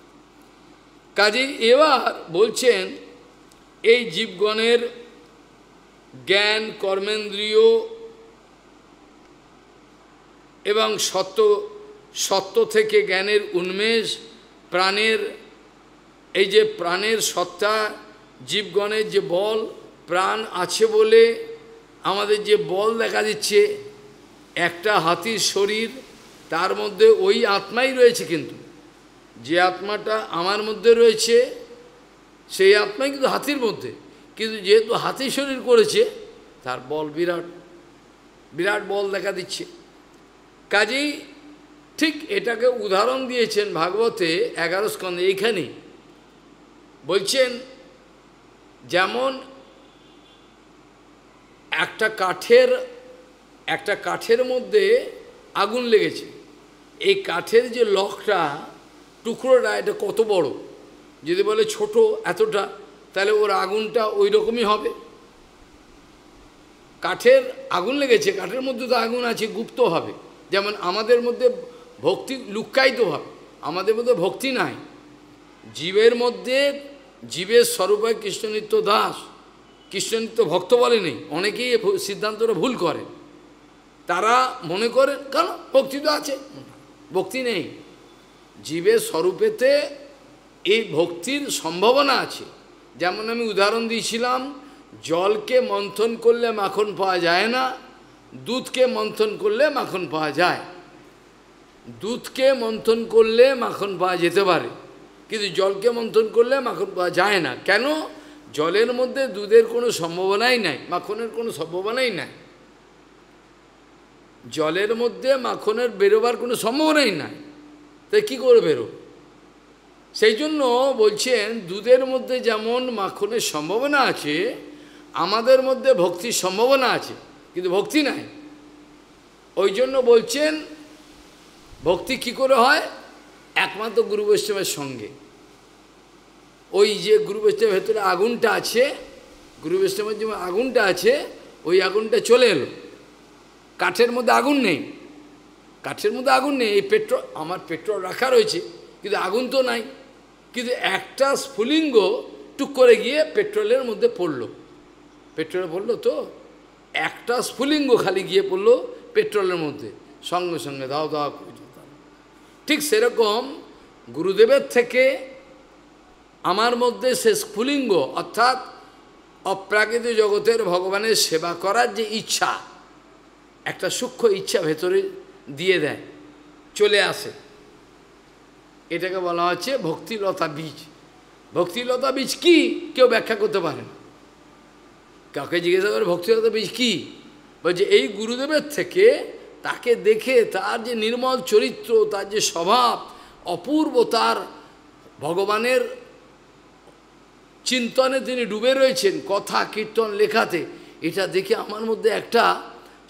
কাজী এবার বলছেন এই জীবগণের জ্ঞান কর্মেন্দ্রীয় এবং সত্য সত্য থেকে জ্ঞানের উন্মেষ প্রাণের এই যে প্রাণের সত্তা জীবগণের যে বল প্রাণ আছে বলে আমাদের যে বল দেখা দিচ্ছে একটা হাতির শরীর তার মধ্যে ওই আত্মাই রয়েছে কিন্তু যে আত্মাটা আমার মধ্যে রয়েছে সেই আত্মাই কিন্তু হাতির মধ্যে কিন্তু যেহেতু হাতি শরীর করেছে তার বল বিরাট বিরাট বল দেখা দিচ্ছে কাজেই ঠিক এটাকে উদাহরণ দিয়েছেন ভাগবতে এগারো স্কন্ধে এইখানে বলছেন যেমন একটা কাঠের একটা কাঠের মধ্যে আগুন লেগেছে এই কাঠের যে লকটা টুকরোটা এটা কত বড় যদি বলে ছোট এতটা তাহলে ওর আগুনটা ওই রকমই হবে কাঠের আগুন লেগেছে কাঠের মধ্যে তো আগুন আছে গুপ্ত হবে যেমন আমাদের মধ্যে ভক্তি লুক্কায়িত হবে আমাদের মধ্যে ভক্তি নাই জীবের মধ্যে জীবের স্বরূপে কৃষ্ণনিত্য দাস কৃষ্ণনিত্য ভক্ত বলে নেই অনেকেই সিদ্ধান্তটা ভুল করে তারা মনে করে কেন ভক্তি তো আছে ভক্তি নেই জীবের স্বরূপেতে এই ভক্তির সম্ভাবনা আছে যেমন আমি উদাহরণ দিয়েছিলাম জলকে মন্থন করলে মাখন পাওয়া যায় না দুধকে মন্থন করলে মাখন পাওয়া যায় দুধকে মন্থন করলে মাখন পাওয়া যেতে পারে কিন্তু জলকে মন্থন করলে মাখন পাওয়া যায় না কেন জলের মধ্যে দুধের কোনো সম্ভাবনাই নাই মাখনের কোনো সম্ভাবনাই নাই জলের মধ্যে মাখনের বেরোবার কোনো সম্ভাবনাই নাই তাই কী করে বেরো সেই জন্য বলছেন দুধের মধ্যে যেমন মাখনের সম্ভাবনা আছে আমাদের মধ্যে ভক্তির সম্ভাবনা আছে কিন্তু ভক্তি নাই ওই জন্য বলছেন ভক্তি কি করে হয় একমাত্র গুরু বৈষ্ণবের সঙ্গে ওই যে গুরু বৈষ্ণবের ভেতরে আগুনটা আছে গুরু বৈষ্ণবের যে আগুনটা আছে ওই আগুনটা চলে এলো কাঠের মধ্যে আগুন নেই কাঠের মধ্যে আগুন নেই এই পেট্রোল আমার পেট্রোল রাখা রয়েছে কিন্তু আগুন তো নাই কিন্তু একটা স্ফুলিঙ্গ টুক করে গিয়ে পেট্রোলের মধ্যে পড়ল পেট্রোলে পড়লো তো একটা স্ফুলিঙ্গ খালি গিয়ে পড়লো পেট্রোলের মধ্যে সঙ্গে সঙ্গে দাও দাও ঠিক সেরকম গুরুদেবের থেকে আমার মধ্যে সে স্ফুলিঙ্গ অর্থাৎ অপ্রাকৃত জগতের ভগবানের সেবা করার যে ইচ্ছা একটা সূক্ষ্ম ইচ্ছা ভেতরে দিয়ে দেয় চলে আসে এটাকে বলা হচ্ছে ভক্তিলতা বীজ ভক্তিলতা বীজ কি কেউ ব্যাখ্যা করতে পারে না কাউকে জিজ্ঞাসা করে ভক্তিলতা বীজ কি বলছে এই গুরুদেবের থেকে তাকে দেখে তার যে নির্মল চরিত্র তার যে স্বভাব অপূর্ব তার ভগবানের চিন্তনে তিনি ডুবে রয়েছেন কথা কীর্তন লেখাতে এটা দেখে আমার মধ্যে একটা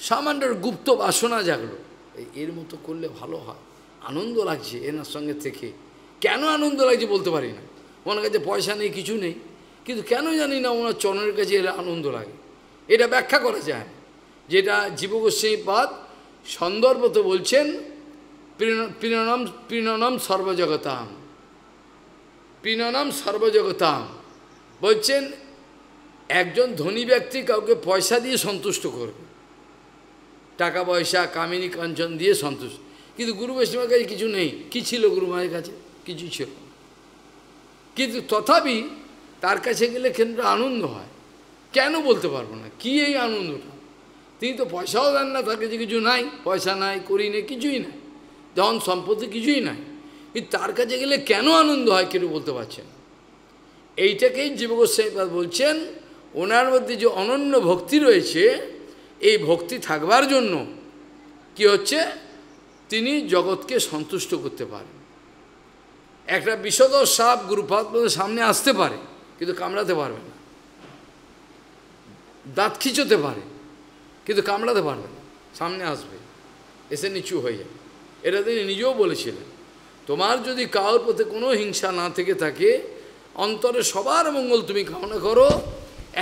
সামান্য গুপ্ত বাসনা জাগলো এর মতো করলে ভালো হয় আনন্দ লাগছে এনার সঙ্গে থেকে কেন আনন্দ লাগছে বলতে পারি না ওনার কাছে পয়সা নেই কিছু নেই কিন্তু কেন জানি না ওনার চরণের কাছে এরা আনন্দ লাগে এটা ব্যাখ্যা করা যায় যেটা পাদ সন্দর্ভতে বলছেন পীড়নম পীড়নম সর্বজগতাম পীড়নম সর্বজগতাম বলছেন একজন ধনী ব্যক্তি কাউকে পয়সা দিয়ে সন্তুষ্ট করবে টাকা পয়সা কামিনী কাঞ্চন দিয়ে সন্তুষ্ট কিন্তু গুরু বৈষ্ণবের কাছে কিছু নেই কি ছিল গুরু মায়ের কাছে কিছু ছিল কিন্তু তথাপি তার কাছে গেলে কেন্দ্র আনন্দ হয় কেন বলতে পারবো না কি এই আনন্দটা তিনি তো পয়সাও দেন না তার কাছে কিছু নাই পয়সা নাই করি নেই কিছুই নাই ধন সম্পত্তি কিছুই নাই কিন্তু তার কাছে গেলে কেন আনন্দ হয় কেউ বলতে পারছেন এইটাকেই জীবগোস্বাই বলছেন ওনার মধ্যে যে অনন্য ভক্তি রয়েছে এই ভক্তি থাকবার জন্য কি হচ্ছে তিনি জগৎকে সন্তুষ্ট করতে পারেন একটা বিশদ সাপ গুরুপাত্মের সামনে আসতে পারে কিন্তু কামড়াতে পারবে না দাঁত খিচোতে পারে কিন্তু কামড়াতে পারবে না সামনে আসবে এসে নিচু হয়ে যাবে এটা তিনি নিজেও বলেছিলেন তোমার যদি কাউর পথে কোনো হিংসা না থেকে থাকে অন্তরে সবার মঙ্গল তুমি কামনা করো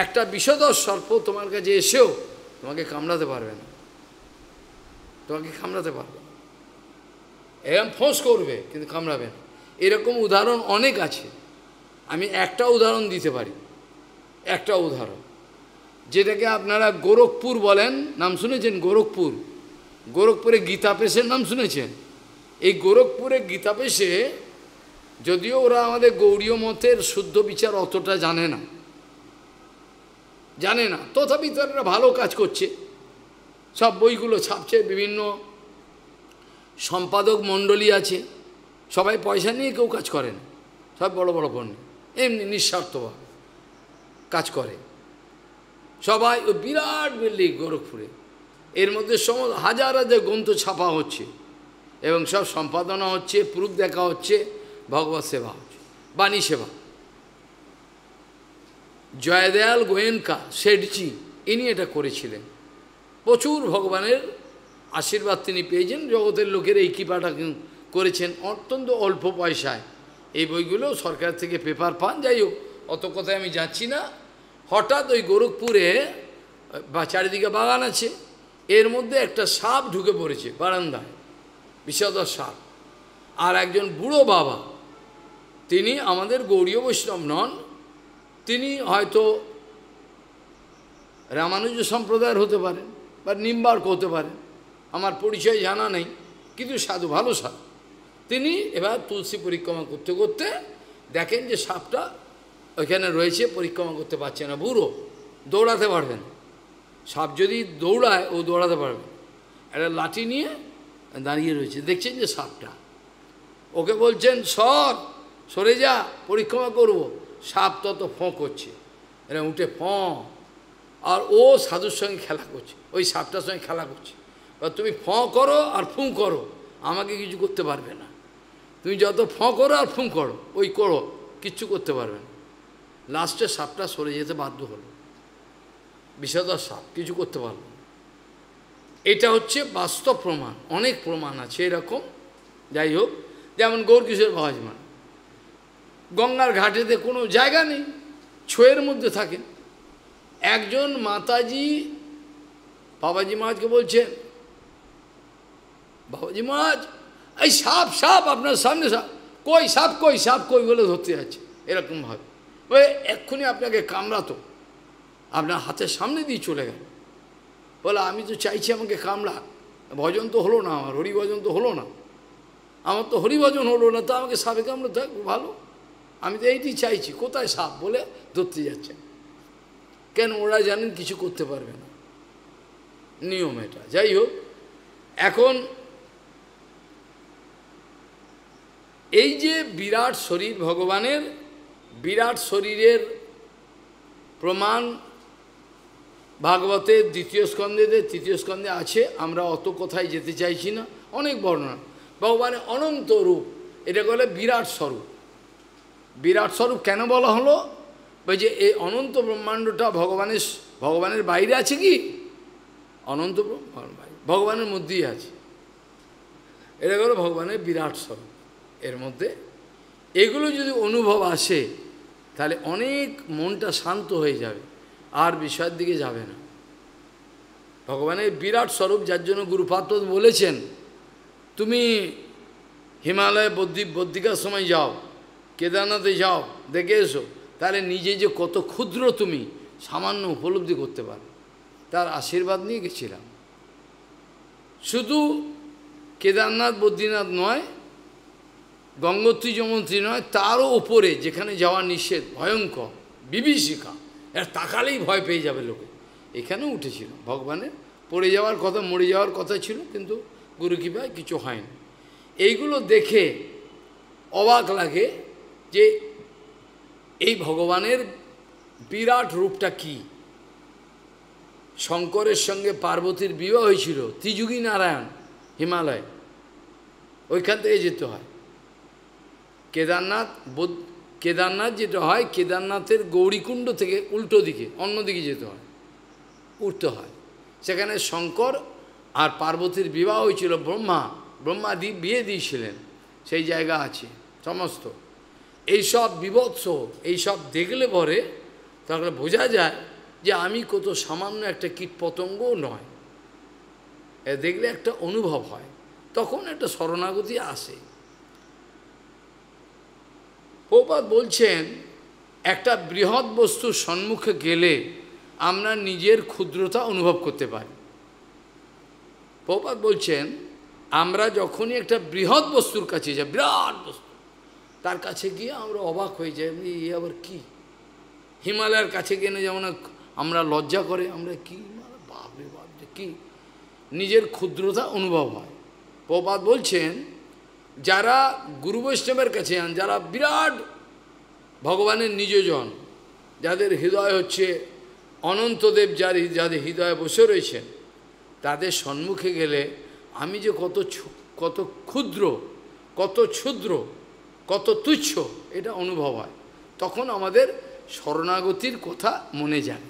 একটা বিশদ সর্প তোমার কাছে এসেও তোমাকে কামড়াতে পারবে না তোমাকে কামড়াতে পারবে এরকম ফোঁস করবে কিন্তু কামড়াবে না এরকম উদাহরণ অনেক আছে আমি একটা উদাহরণ দিতে পারি একটা উদাহরণ যেটাকে আপনারা গোরখপুর বলেন নাম শুনেছেন গোরখপুর গোরখপুরে গীতাপেশের নাম শুনেছেন এই গোরখপুরে গীতাপেশে যদিও ওরা আমাদের গৌরীয় মতের শুদ্ধ বিচার অতটা জানে না জানে না তথাপি তারা ভালো কাজ করছে সব বইগুলো ছাপছে বিভিন্ন সম্পাদক মণ্ডলী আছে সবাই পয়সা নিয়ে কেউ কাজ করেন সব বড় বড় কন্যা এমনি নিঃস্বার্থভাবে কাজ করে সবাই ও বিরাট বিল্ডিং গোরখপুরে এর মধ্যে সম হাজার হাজার গ্রন্থ ছাপা হচ্ছে এবং সব সম্পাদনা হচ্ছে প্রুফ দেখা হচ্ছে ভগবত সেবা হচ্ছে বাণী সেবা জয়দয়াল গোয়েনকা শেঠজি ইনি এটা করেছিলেন প্রচুর ভগবানের আশীর্বাদ তিনি পেয়েছেন জগতের লোকের এই কৃপাটা করেছেন অত্যন্ত অল্প পয়সায় এই বইগুলো সরকার থেকে পেপার পান যাই হোক অত কথায় আমি যাচ্ছি না হঠাৎ ওই গোরখপুরে বা চারিদিকে বাগান আছে এর মধ্যে একটা সাপ ঢুকে পড়েছে বারান্দায় বিষাদর সাপ আর একজন বুড়ো বাবা তিনি আমাদের গৌরীয় বৈষ্ণব নন তিনি হয়তো রামানুজ সম্প্রদায়ের হতে পারেন বা নিম্বার্ক হতে পারেন আমার পরিচয় জানা নেই কিন্তু সাধু ভালো সাধু তিনি এবার তুলসী পরিক্রমা করতে করতে দেখেন যে সাপটা ওইখানে রয়েছে পরিক্রমা করতে পারছে না বুড়ো দৌড়াতে পারবেন সাপ যদি দৌড়ায় ও দৌড়াতে পারবে একটা লাঠি নিয়ে দাঁড়িয়ে রয়েছে দেখছেন যে সাপটা ওকে বলছেন সর সরে যা পরিক্রমা করব সাপ তত ফোঁ করছে এরা উঠে ফোঁ আর ও সাধুর সঙ্গে খেলা করছে ওই সাপটার সঙ্গে খেলা করছে তুমি ফ করো আর ফুঁ করো আমাকে কিছু করতে পারবে না তুমি যত ফ করো আর ফুঁ করো ওই করো কিচ্ছু করতে পারবে না লাস্টে সাপটা সরে যেতে বাধ্য হলো বিষাদার সাপ কিছু করতে পারল এটা হচ্ছে বাস্তব প্রমাণ অনেক প্রমাণ আছে এরকম যাই হোক যেমন গৌরকিশোর ভাজমান গঙ্গার ঘাটেতে কোনো জায়গা নেই ছোয়ের মধ্যে থাকেন একজন মাতাজি বাবাজি মহাজকে বলছেন বাবাজি মহারাজ এই সাপ সাপ আপনার সামনে সাপ কই সাপ কই সাপ কই বলে ধরতে যাচ্ছে এরকমভাবে ওই এক্ষুনি আপনাকে কামড়াতো আপনার হাতের সামনে দিয়ে চলে গেল বলে আমি তো চাইছি আমাকে কামড়া ভজন তো হলো না আমার হরিভজন তো হলো না আমার তো হরিভজন হলো না তো আমাকে সাপে কামড়া থাক ভালো আমি তো এইটি চাইছি কোথায় সাপ বলে ধরতে যাচ্ছে কেন ওরা জানেন কিছু করতে পারবে না নিয়ম এটা যাই হোক এখন এই যে বিরাট শরীর ভগবানের বিরাট শরীরের প্রমাণ ভাগবতের দ্বিতীয় স্কন্ধেতে তৃতীয় স্কন্ধে আছে আমরা অত কোথায় যেতে চাইছি না অনেক বর্ণনা ভগবানের অনন্ত রূপ এটা বলে বিরাট স্বরূপ বিরাট স্বরূপ কেন বলা হলো ওই যে এই অনন্ত ব্রহ্মাণ্ডটা ভগবানের ভগবানের বাইরে আছে কি অনন্ত ব্রহ্মাণ্ড ভগবানের মধ্যেই আছে এটা হলো ভগবানের বিরাট স্বরূপ এর মধ্যে এগুলো যদি অনুভব আসে তাহলে অনেক মনটা শান্ত হয়ে যাবে আর বিষয়ের দিকে যাবে না ভগবানের বিরাট স্বরূপ যার জন্য গুরুপাত্র বলেছেন তুমি হিমালয়ে বদ্ধি বদ্রিকার সময় যাও কেদারনাথে যাও দেখে এসো তাহলে নিজে যে কত ক্ষুদ্র তুমি সামান্য উপলব্ধি করতে পারো তার আশীর্বাদ নিয়ে গেছিলাম শুধু কেদারনাথ বদ্রীনাথ নয় গঙ্গোত্রী যমন্ত্রী নয় তারও ওপরে যেখানে যাওয়া নিষেধ ভয়ঙ্কর বিভীষিকা এর তাকালেই ভয় পেয়ে যাবে লোকে এখানেও উঠেছিল ভগবানের পড়ে যাওয়ার কথা মরে যাওয়ার কথা ছিল কিন্তু গুরু কৃপায় কিছু হয়নি এইগুলো দেখে অবাক লাগে যে এই ভগবানের বিরাট রূপটা কি শঙ্করের সঙ্গে পার্বতীর বিবাহ হয়েছিল ত্রিযুগী নারায়ণ হিমালয় ওইখান থেকে যেতে হয় কেদারনাথ বোধ কেদারনাথ যেটা হয় কেদারনাথের গৌরীকুণ্ড থেকে উল্টো দিকে অন্যদিকে যেতে হয় উঠতে হয় সেখানে শঙ্কর আর পার্বতীর বিবাহ হয়েছিল ব্রহ্মা ব্রহ্মাদি বিয়ে দিয়েছিলেন সেই জায়গা আছে সমস্ত এইসব বিভৎস এইসব দেখলে পরে তাহলে বোঝা যায় যে আমি কত সামান্য একটা কীট পতঙ্গ নয় দেখলে একটা অনুভব হয় তখন একটা শরণাগতি আসে প্রপাত বলছেন একটা বৃহৎ বস্তু সম্মুখে গেলে আমরা নিজের ক্ষুদ্রতা অনুভব করতে পারি প্রপাত বলছেন আমরা যখনই একটা বৃহৎ বস্তুর কাছে যাই বিরাট বস্তু তার কাছে গিয়ে আমরা অবাক হয়ে যাই এমনি আবার কি হিমালয়ের কাছে গেলে যেমন আমরা লজ্জা করে আমরা কি বাপরে বাপরে কি নিজের ক্ষুদ্রতা অনুভব হয় প্রপাত বলছেন যারা গুরু বৈষ্ণবের কাছে যান যারা বিরাট ভগবানের নিজজন যাদের হৃদয় হচ্ছে অনন্তদেব যার যাদের হৃদয়ে বসে রয়েছেন তাদের সম্মুখে গেলে আমি যে কত কত ক্ষুদ্র কত ক্ষুদ্র কত তুচ্ছ এটা অনুভব হয় তখন আমাদের শরণাগতির কথা মনে যায়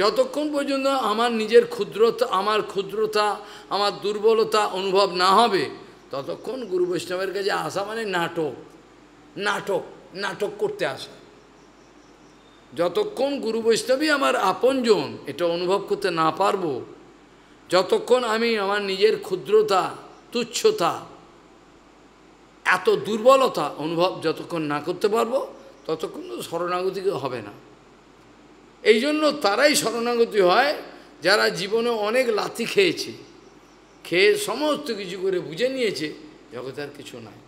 যতক্ষণ পর্যন্ত আমার নিজের ক্ষুদ্রতা আমার ক্ষুদ্রতা আমার দুর্বলতা অনুভব না হবে ততক্ষণ গুরু বৈষ্ণবের কাছে আসা মানে নাটক নাটক নাটক করতে আসা যতক্ষণ গুরু বৈষ্ণবই আমার আপনজন এটা অনুভব করতে না পারবো যতক্ষণ আমি আমার নিজের ক্ষুদ্রতা তুচ্ছতা এত দুর্বলতা অনুভব যতক্ষণ না করতে পারবো ততক্ষণ তো শরণাগতিকে হবে না এই জন্য তারাই শরণাগতি হয় যারা জীবনে অনেক লাথি খেয়েছে খেয়ে সমস্ত কিছু করে বুঝে নিয়েছে জগতে আর কিছু নাই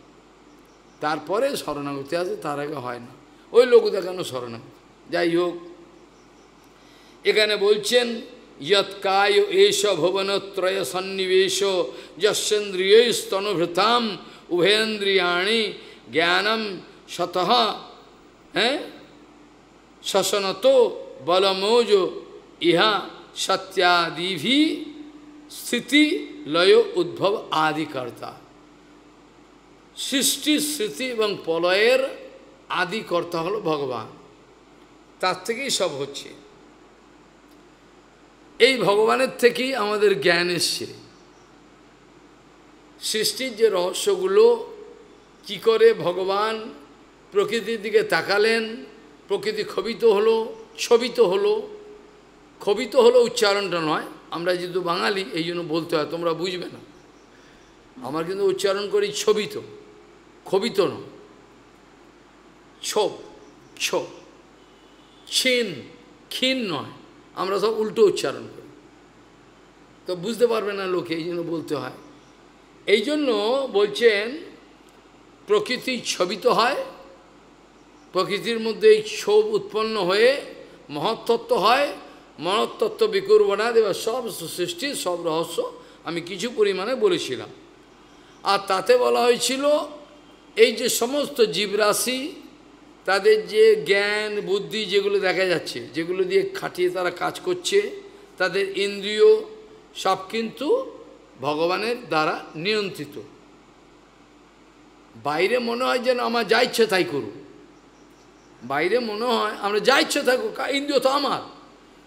তারপরে শরণাগতি আছে তার আগে হয় না ওই লোক দেখানো শরণাগতি যাই হোক এখানে বলছেন ইয়ৎকায় এষ ভুবনত্রয় সন্নিবেশ যশেন্দ্রিয় স্তনভৃতাম উভয়েন্দ্রিয়াণী জ্ঞানম সত হ্যাঁ শশনত বলমোজ ইহা সত্যাদিভি স্মৃতি লয় উদ্ভব আদিকর্তা সৃষ্টি স্মৃতি এবং প্রলয়ের আদিকর্তা হল ভগবান তার থেকেই সব হচ্ছে এই ভগবানের থেকেই আমাদের জ্ঞান এসছে সৃষ্টির যে রহস্যগুলো কি করে ভগবান প্রকৃতির দিকে তাকালেন প্রকৃতি ক্ষোভিত হলো ছবিত হলো ক্ষোভিত হলো উচ্চারণটা নয় আমরা যেহেতু বাঙালি এই জন্য বলতে হয় তোমরা বুঝবে না আমার কিন্তু উচ্চারণ করি ছবিত ক্ষোভিত ন ছোপ ছোপ ছিন ক্ষীণ নয় আমরা সব উল্টো উচ্চারণ করি তো বুঝতে পারবে না লোকে এই জন্য বলতে হয় এই জন্য বলছেন প্রকৃতি ছবিত হয় প্রকৃতির মধ্যে এই ছোপ উৎপন্ন হয়ে মহত্তত্ত্ব হয় বিকর্ব না দেবা সব সৃষ্টি সব রহস্য আমি কিছু পরিমাণে বলেছিলাম আর তাতে বলা হয়েছিল এই যে সমস্ত জীবরাশি তাদের যে জ্ঞান বুদ্ধি যেগুলো দেখা যাচ্ছে যেগুলো দিয়ে খাটিয়ে তারা কাজ করছে তাদের ইন্দ্রিয় সব কিন্তু ভগবানের দ্বারা নিয়ন্ত্রিত বাইরে মনে হয় যেন আমার যা ইচ্ছে তাই করুক বাইরে মনে হয় আমরা যা ইচ্ছে থাকুক ইন্দ্রিয় তো আমার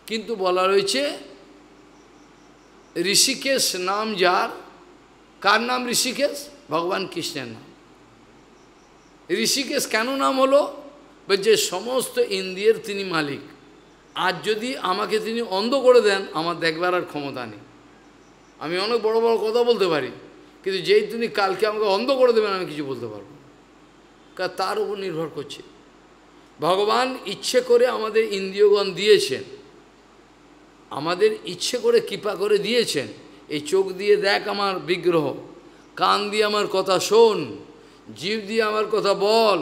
কিন্তু বলা রয়েছে ঋষিকেশ নাম যার কার নাম ঋষিকেশ ভগবান কৃষ্ণের নাম ঋষিকেশ কেন নাম হলো যে সমস্ত ইন্দ্রিয়ের তিনি মালিক আজ যদি আমাকে তিনি অন্ধ করে দেন আমার দেখবার আর ক্ষমতা নেই আমি অনেক বড় বড় কথা বলতে পারি কিন্তু যেই তিনি কালকে আমাকে অন্ধ করে দেবেন আমি কিছু বলতে পারবো কারণ তার উপর নির্ভর করছে ভগবান ইচ্ছে করে আমাদের ইন্দ্রিয়গণ দিয়েছেন আমাদের ইচ্ছে করে কৃপা করে দিয়েছেন এই চোখ দিয়ে দেখ আমার বিগ্রহ কান দিয়ে আমার কথা শোন জীব দিয়ে আমার কথা বল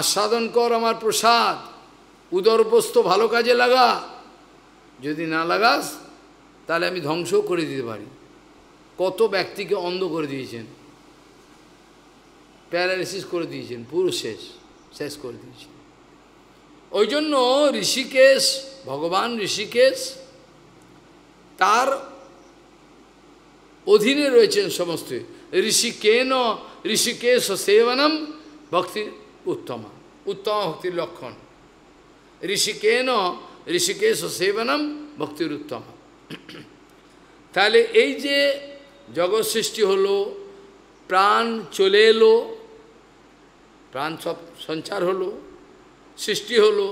আস্বাদন কর আমার প্রসাদ উদরপ্রস্ত ভালো কাজে লাগা যদি না লাগাস তাহলে আমি ধ্বংস করে দিতে পারি কত ব্যক্তিকে অন্ধ করে দিয়েছেন প্যারালিসিস করে দিয়েছেন পুরো শেষ শেষ করে দিয়েছেন ওই জন্য ঋষিকেশ ভগবান ঋষিকেশ তার অধীনে রয়েছেন সমস্ত ঋষিকেন ঋষিকেশ সেবনম ভক্তির উত্তমা উত্তম ভক্তির লক্ষণ ঋষিকেন ঋষিকেশ সেবনম ভক্তির উত্তম তাহলে এই যে জগৎ সৃষ্টি হলো প্রাণ চলে এলো প্রাণ সব সঞ্চার হলো সৃষ্টি হলো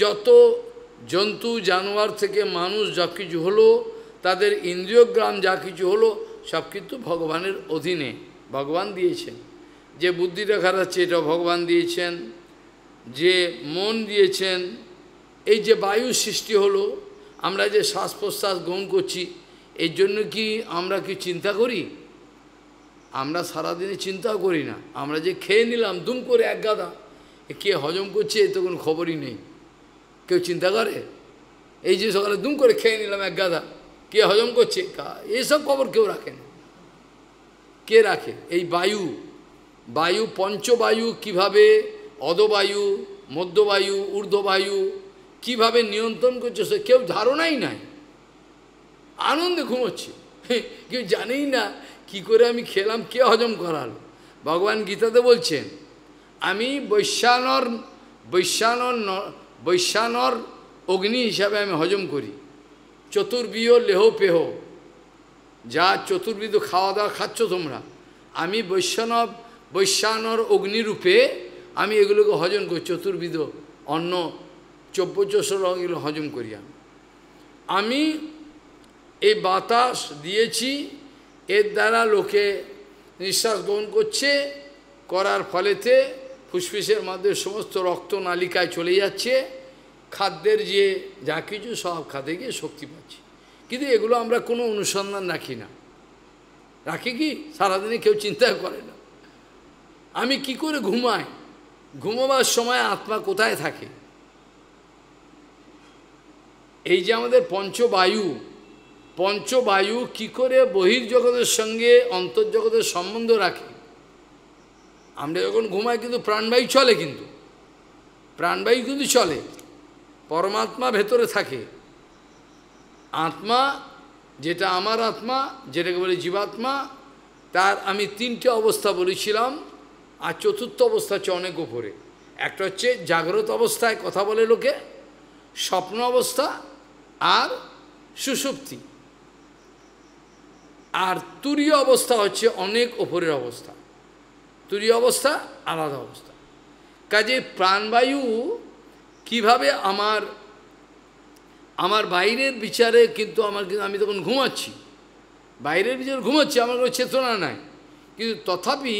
যত জন্তু জানোয়ার থেকে মানুষ যা কিছু হলো তাদের ইন্দ্রিয়গ্রাম যা কিছু হলো সব কিন্তু ভগবানের অধীনে ভগবান দিয়েছেন যে বুদ্ধিটা যাচ্ছে এটা ভগবান দিয়েছেন যে মন দিয়েছেন এই যে বায়ু সৃষ্টি হলো আমরা যে শ্বাস প্রশ্বাস গ্রহণ করছি এর জন্য কি আমরা কি চিন্তা করি আমরা সারাদিনে চিন্তাও করি না আমরা যে খেয়ে নিলাম দুম করে এক গাদা কে হজম করছে কোনো খবরই নেই কেউ চিন্তা করে এই যে সকালে দুম করে খেয়ে নিলাম এক গাদা কে হজম করছে এইসব খবর কেউ রাখে না কে রাখে এই বায়ু বায়ু পঞ্চবায়ু কিভাবে অদবায়ু মধ্যবায়ু ঊর্ধ্ববায়ু কিভাবে নিয়ন্ত্রণ করছে সে কেউ ধারণাই নাই আনন্দে ঘুমোচ্ছে কেউ জানেই না কি করে আমি খেলাম কে হজম করাল ভগবান গীতাতে বলছেন আমি বৈশ্যানর বৈশ্যানর বৈশ্যানর অগ্নি হিসাবে আমি হজম করি চতুর্বিও লেহ পেহ যা চতুর্বিদ খাওয়া দাওয়া খাচ্ছ তোমরা আমি বৈশ্যানব বৈশ্যানর অগ্নিরূপে আমি এগুলোকে হজম করি চতুর্বিদ অন্ন চব্বচসর এগুলো হজম করি আমি আমি এই বাতাস দিয়েছি এর দ্বারা লোকে নিঃশ্বাস গ্রহণ করছে করার ফলেতে ফুসফুসের মাধ্যমে সমস্ত রক্ত নালিকায় চলে যাচ্ছে খাদ্যের যে যা কিছু সব খাদ্যে গিয়ে শক্তি পাচ্ছি কিন্তু এগুলো আমরা কোনো অনুসন্ধান রাখি না রাখি কি সারাদিনে কেউ চিন্তা করে না আমি কি করে ঘুমাই ঘুমোবার সময় আত্মা কোথায় থাকে এই যে আমাদের পঞ্চবায়ু পঞ্চবায়ু কি করে বহির্জগতের সঙ্গে অন্তর্জগতের সম্বন্ধ রাখে আমরা যখন ঘুমাই কিন্তু প্রাণবায়ু চলে কিন্তু প্রাণবায়ু কিন্তু চলে পরমাত্মা ভেতরে থাকে আত্মা যেটা আমার আত্মা যেটাকে বলে জীবাত্মা তার আমি তিনটে অবস্থা বলেছিলাম আর চতুর্থ অবস্থা হচ্ছে অনেক ওপরে একটা হচ্ছে জাগ্রত অবস্থায় কথা বলে লোকে স্বপ্ন অবস্থা আর সুসুপ্তি আর তুরীয় অবস্থা হচ্ছে অনেক ওপরের অবস্থা তৈরি অবস্থা আলাদা অবস্থা কাজে প্রাণবায়ু কিভাবে আমার আমার বাইরের বিচারে কিন্তু আমার আমি তখন ঘুমাচ্ছি বাইরের বিচারে ঘুমাচ্ছি আমার কোনো চেতনা নাই কিন্তু তথাপি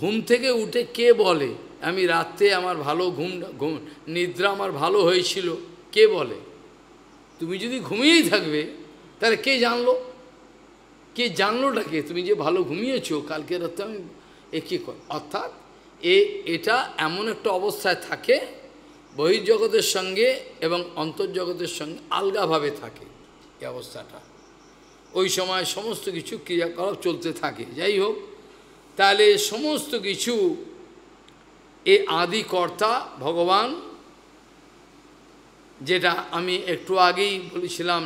ঘুম থেকে উঠে কে বলে আমি রাতে আমার ভালো ঘুম ঘুম নিদ্রা আমার ভালো হয়েছিল কে বলে তুমি যদি ঘুমিয়েই থাকবে তাহলে কে জানলো কে ডাকে তুমি যে ভালো ঘুমিয়েছো কালকে রাত্রে আমি এ কি কর অর্থাৎ এ এটা এমন একটা অবস্থায় থাকে বহির্জগতের সঙ্গে এবং অন্তর্জগতের সঙ্গে আলগাভাবে থাকে এই অবস্থাটা ওই সময় সমস্ত কিছু ক্রিয়াকলাপ চলতে থাকে যাই হোক তাহলে সমস্ত কিছু এ আদি কর্তা ভগবান যেটা আমি একটু আগেই বলেছিলাম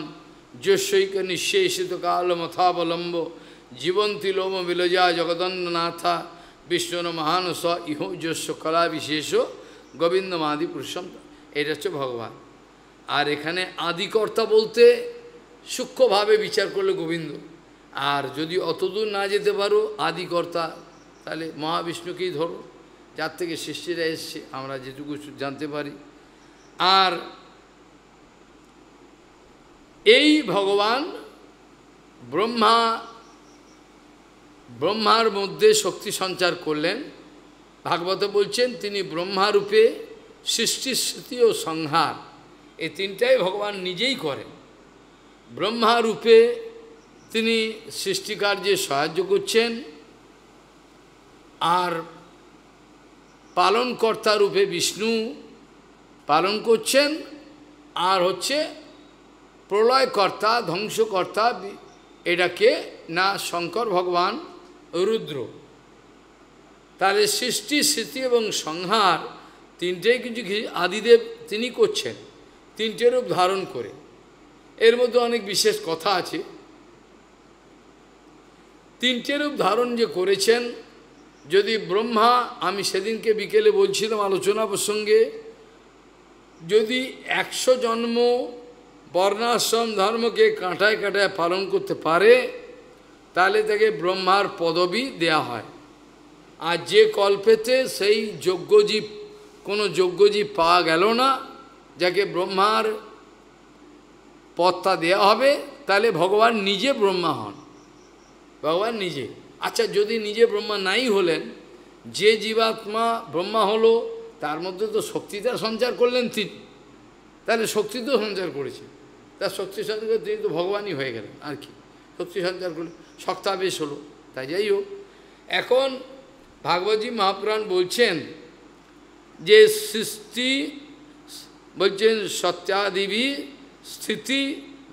জ্যোশৈক নিঃশেষিত কালমথাবলম্ব জীবন্তী লোম বিলজা জগদণ্ডনাথা মহান স ইহ যস্য কলা বিশেষ গোবিন্দমাদি পুরুষম এটা হচ্ছে ভগবান আর এখানে আদিকর্তা বলতে সূক্ষ্মভাবে বিচার করলে গোবিন্দ আর যদি অতদূর না যেতে পারো আদিকর্তা তাহলে মহাবিষ্ণুকেই ধরো যার থেকে সৃষ্টিরা এসছে আমরা যেটুকু জানতে পারি আর এই ভগবান ব্রহ্মা ব্রহ্মার মধ্যে শক্তি সঞ্চার করলেন ভাগবত বলছেন তিনি ব্রহ্মারূপে সৃষ্টি স্মৃতি ও সংহার এই তিনটাই ভগবান নিজেই করেন ব্রহ্মারূপে তিনি সৃষ্টিকার্যে সাহায্য করছেন আর পালনকর্তা রূপে বিষ্ণু পালন করছেন আর হচ্ছে প্রলয়কর্তা ধ্বংসকর্তা এটাকে না শঙ্কর ভগবান রুদ্র তাহলে সৃষ্টি স্মৃতি এবং সংহার তিনটেই কিছু আদিদেব তিনি করছেন তিনটে রূপ ধারণ করে এর মধ্যে অনেক বিশেষ কথা আছে তিনটে রূপ ধারণ যে করেছেন যদি ব্রহ্মা আমি সেদিনকে বিকেলে বলছিলাম আলোচনা প্রসঙ্গে যদি একশো জন্ম বর্ণাশ্রম ধর্মকে কাঁটায় কাঁটায় পালন করতে পারে তাহলে তাকে ব্রহ্মার পদবি দেয়া হয় আর যে কল্পেতে সেই যজ্ঞজীব কোনো যজ্ঞজীব পাওয়া গেল না যাকে ব্রহ্মার পত্তা দেয়া হবে তাহলে ভগবান নিজে ব্রহ্মা হন ভগবান নিজে আচ্ছা যদি নিজে ব্রহ্মা নাই হলেন যে জীবাত্মা ব্রহ্মা হলো তার মধ্যে তো শক্তিটা সঞ্চার করলেন তিনি তাহলে শক্তি তো সঞ্চার করেছে তার শক্তি সঞ্চার তিনি তো ভগবানই হয়ে গেলেন আর কি শক্তি সঞ্চার করলেন শক্তাবেশ হলো তাই যাই হোক এখন ভাগবতী মহাপুরাণ বলছেন যে সৃষ্টি বলছেন সত্যাদিবি স্থিতি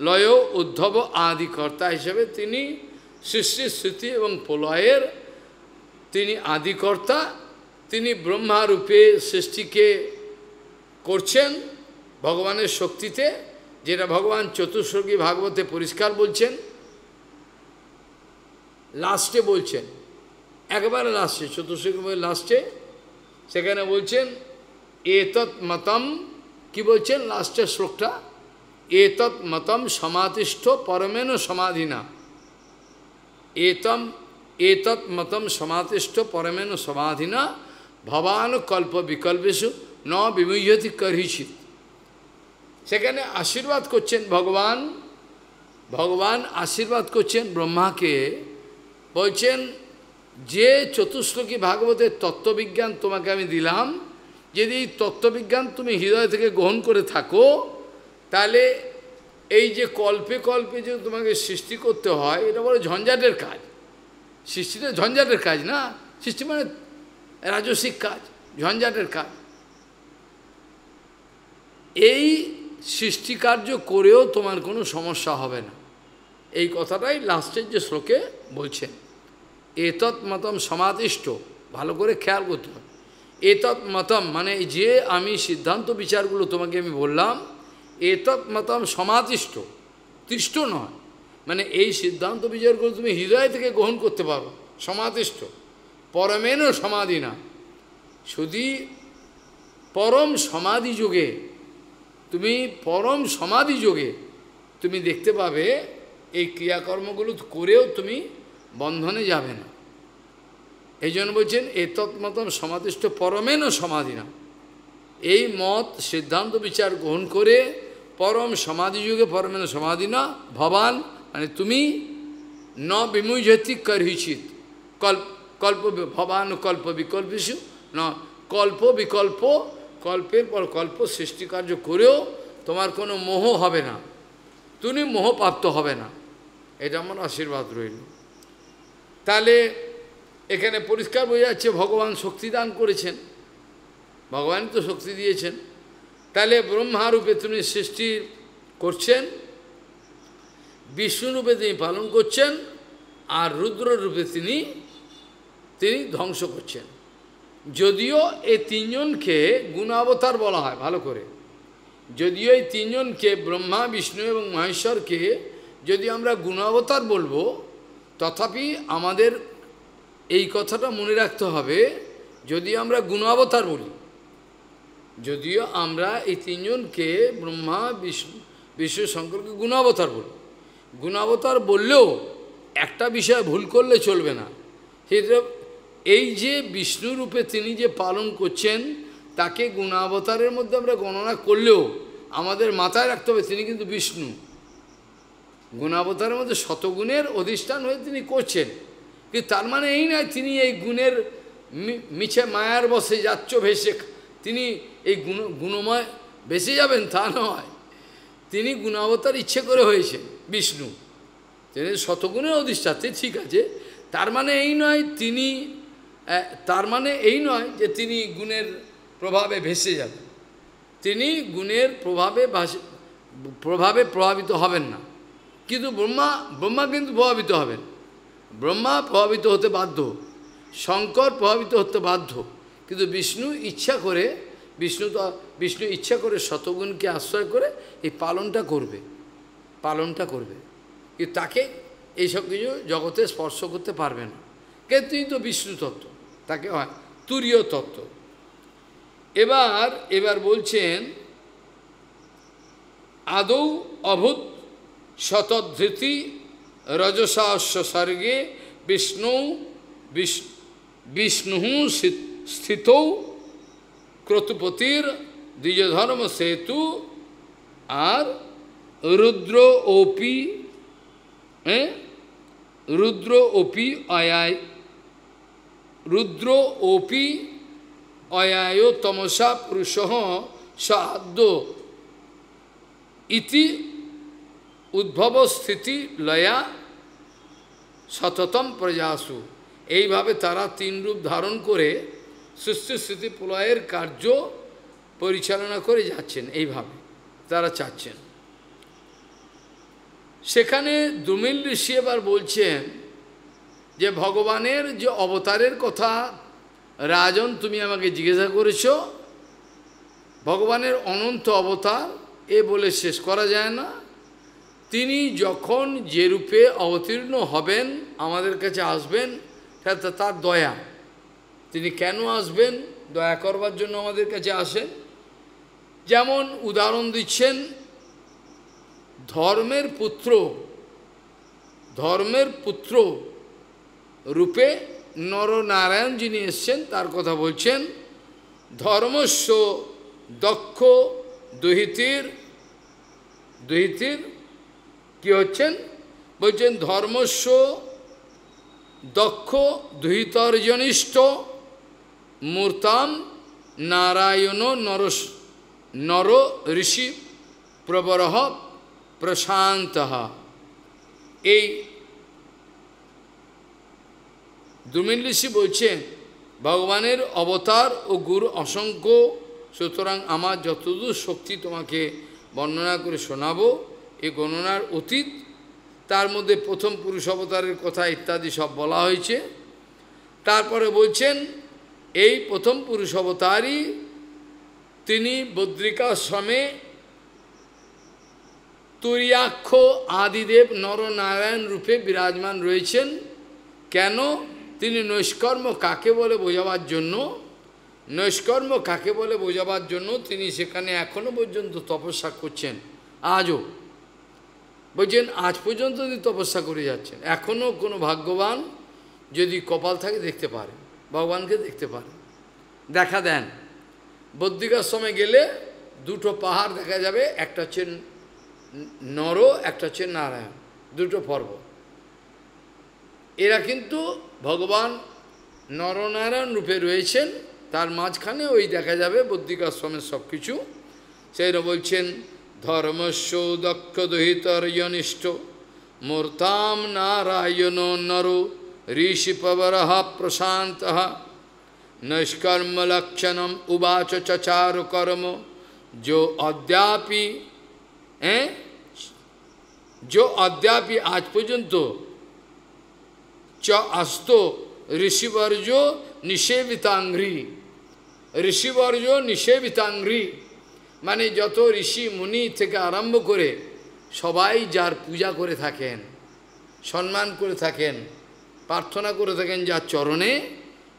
লয় উদ্ধব আদিকর্তা হিসেবে তিনি সৃষ্টি স্থিতি এবং প্রলয়ের তিনি আদিকর্তা তিনি ব্রহ্মারূপে সৃষ্টিকে করছেন ভগবানের শক্তিতে যেটা ভগবান চতুর্শ্লোকী ভাগবতে পরিষ্কার বলছেন লাস্টে বলছেন একবার লাস্টে চতুর্শ্লোকী লাস্টে সেখানে বলছেন এতৎ মতম কি বলছেন লাস্টের শ্লোকটা এতৎ মতম সমাতিষ্ঠ পরমেন সমাধিনা এতম এতৎ মতম সমাতিষ্ঠ পরমেন না ভবান কল্প বিকল্পেশু ন বিমুহতি করিছি সেখানে আশীর্বাদ করছেন ভগবান ভগবান আশীর্বাদ করছেন ব্রহ্মাকে বলছেন যে চতুশ্লোকী ভাগবতের তত্ত্ববিজ্ঞান তোমাকে আমি দিলাম যদি তত্ত্ববিজ্ঞান তুমি হৃদয় থেকে গ্রহণ করে থাকো তাহলে এই যে কল্পে কল্পে যে তোমাকে সৃষ্টি করতে হয় এটা বড় ঝঞ্ঝাটের কাজ সৃষ্টিটা ঝঞ্ঝাটের কাজ না সৃষ্টি মানে রাজসিক কাজ ঝঞ্ঝাটের কাজ এই সৃষ্টিকার্য করেও তোমার কোনো সমস্যা হবে না এই কথাটাই লাস্টের যে শ্লোকে বলছেন এতৎ মতম সমাদিষ্ট ভালো করে খেয়াল করতে হবে এতৎ মতম মানে যে আমি সিদ্ধান্ত বিচারগুলো তোমাকে আমি বললাম এতৎ মতম সমাদিষ্ট তিষ্ট নয় মানে এই সিদ্ধান্ত বিচারগুলো তুমি হৃদয় থেকে গ্রহণ করতে পারো সমাদিষ্ট পরমেনও সমাধি না শুধু পরম সমাধি যুগে তুমি পরম সমাধি যোগে তুমি দেখতে পাবে এই ক্রিয়াকর্মগুলো করেও তুমি বন্ধনে যাবে না এই জন্য বলছেন এ তৎমতম সমাধিষ্ট পরমেনও সমাধি না এই মত সিদ্ধান্ত বিচার গ্রহণ করে পরম সমাধি যুগে পরমেন সমাধি না ভবান মানে তুমি ন বিমুজতি করিচিত কল্প কল্প ভবান কল্প বিকল্পেশু ন কল্প বিকল্প কল্পের পর কল্প সৃষ্টিকার্য করেও তোমার কোনো মোহ হবে না তুমি মোহপ্রাপ্ত হবে না এটা আমার আশীর্বাদ রইল তাহলে এখানে পরিষ্কার বোঝা যাচ্ছে ভগবান শক্তি দান করেছেন ভগবান তো শক্তি দিয়েছেন তাহলে ব্রহ্মারূপে তুমি সৃষ্টি করছেন বিষ্ণুরূপে তিনি পালন করছেন আর রুদ্ররূপে তিনি তিনি ধ্বংস করছেন যদিও এই তিনজনকে গুণাবতার বলা হয় ভালো করে যদিও এই তিনজনকে ব্রহ্মা বিষ্ণু এবং মহেশ্বরকে যদি আমরা গুণাবতার বলবো তথাপি আমাদের এই কথাটা মনে রাখতে হবে যদি আমরা গুণাবতার বলি যদিও আমরা এই তিনজনকে ব্রহ্মা বিষ্ণু বিষ্ণু শঙ্করকে গুণাবতার বলি গুণাবতার বললেও একটা বিষয় ভুল করলে চলবে না সেটা এই যে রূপে তিনি যে পালন করছেন তাকে গুণাবতারের মধ্যে আমরা গণনা করলেও আমাদের মাথায় রাখতে হবে তিনি কিন্তু বিষ্ণু গুণাবতারের মধ্যে শতগুণের অধিষ্ঠান হয়ে তিনি করছেন কিন্তু তার মানে এই নয় তিনি এই গুণের মিছে মায়ার বসে যাচ্ছ ভেসে তিনি এই গুণ গুণময় ভেসে যাবেন তা নয় তিনি গুণাবতার ইচ্ছে করে হয়েছে বিষ্ণু তিনি শতগুণের অধিষ্ঠাতে ঠিক আছে তার মানে এই নয় তিনি তার মানে এই নয় যে তিনি গুণের প্রভাবে ভেসে যাবে তিনি গুণের প্রভাবে প্রভাবে প্রভাবিত হবেন না কিন্তু ব্রহ্মা ব্রহ্মা কিন্তু প্রভাবিত হবেন ব্রহ্মা প্রভাবিত হতে বাধ্য শঙ্কর প্রভাবিত হতে বাধ্য কিন্তু বিষ্ণু ইচ্ছা করে বিষ্ণু তো বিষ্ণু ইচ্ছা করে শতগুণকে আশ্রয় করে এই পালনটা করবে পালনটা করবে কিন্তু তাকে এইসব কিছু জগতে স্পর্শ করতে পারবে না কিন্তু তো বিষ্ণু তত্ত্ব তাকে হয় তুরীয় তত্ত্ব এবার এবার বলছেন আদৌ অভূত শতধৃতি রজসাস্য স্বর্গে বিষ্ণু বিষ্ণু স্থিত ক্রতুপতির দ্বিজধর্ম সেতু আর রুদ্র ওপি হ্যাঁ? রুদ্র ওপি অয়ায় রুদ্র ওপি অয়ায় তমসা পুরুষ সাহাদ্য ইতি উদ্ভব স্থিতি লয়া সততম প্রজাসু এইভাবে তারা তিন রূপ ধারণ করে স্থিতি প্রলয়ের কার্য পরিচালনা করে যাচ্ছেন এইভাবে তারা চাচ্ছেন সেখানে দুমিল ঋষি এবার বলছেন যে ভগবানের যে অবতারের কথা রাজন তুমি আমাকে জিজ্ঞাসা করেছ ভগবানের অনন্ত অবতার এ বলে শেষ করা যায় না তিনি যখন যে রূপে অবতীর্ণ হবেন আমাদের কাছে আসবেন তার দয়া তিনি কেন আসবেন দয়া করবার জন্য আমাদের কাছে আসেন যেমন উদাহরণ দিচ্ছেন ধর্মের পুত্র ধর্মের পুত্র রূপে নরনারায়ণ যিনি এসছেন তার কথা বলছেন ধর্মস্ব দক্ষ দহিতির দহিতির কি হচ্ছেন বলছেন ধর্মস্ব দক্ষ দুহিতর্জনিষ্ঠ মূর্তাম নারায়ণ নরস নর ঋষি প্রবরহ প্রশান্ত এই দুমিনলিষি বলছেন ভগবানের অবতার ও গুরু অসংখ্য সুতরাং আমার যতদূর শক্তি তোমাকে বর্ণনা করে শোনাবো এ গণনার অতীত তার মধ্যে প্রথম পুরুষ অবতারের কথা ইত্যাদি সব বলা হয়েছে তারপরে বলছেন এই প্রথম পুরুষ অবতারই তিনি বদ্রিকাশ্রমে তুরিয়াক্ষ আদিদেব নরনারায়ণ রূপে বিরাজমান রয়েছেন কেন তিনি নৈষ্কর্ম কাকে বলে বোঝাবার জন্য নৈষ্কর্ম কাকে বলে বোঝাবার জন্য তিনি সেখানে এখনো পর্যন্ত তপস্যা করছেন আজও বলছেন আজ পর্যন্ত তিনি তপস্যা করে যাচ্ছেন এখনও কোনো ভাগ্যবান যদি কপাল থাকে দেখতে পারে ভগবানকে দেখতে পারে দেখা দেন বদ্রিকার সময় গেলে দুটো পাহাড় দেখা যাবে একটা হচ্ছে নর একটা হচ্ছে নারায়ণ দুটো পর্বত এরা কিন্তু ভগবান নরনারায়ণ রূপে রয়েছেন তার মাঝখানে ওই দেখা যাবে বদ্রিকাশ্রমের সব কিছু সেইরা বলছেন ধর্মস্য দক্ষ দহিতর ইয়নিষ্ঠ মূর্তাম নারায়ণ নর ঋষিপবর প্রশান্ত নৈষ্কর্মলক্ষণম উবাচ চচার কর্ম যো অদ্যাপি হ্যাঁ যো অদ্যাপি আজ পর্যন্ত চ আস্ত ঋষিবর্য নিষেবিতাঙ্গ্রি ঋষিবর্য নিষেবিতাঙ্গ্রি মানে যত ঋষি মুনি থেকে আরম্ভ করে সবাই যার পূজা করে থাকেন সম্মান করে থাকেন প্রার্থনা করে থাকেন যার চরণে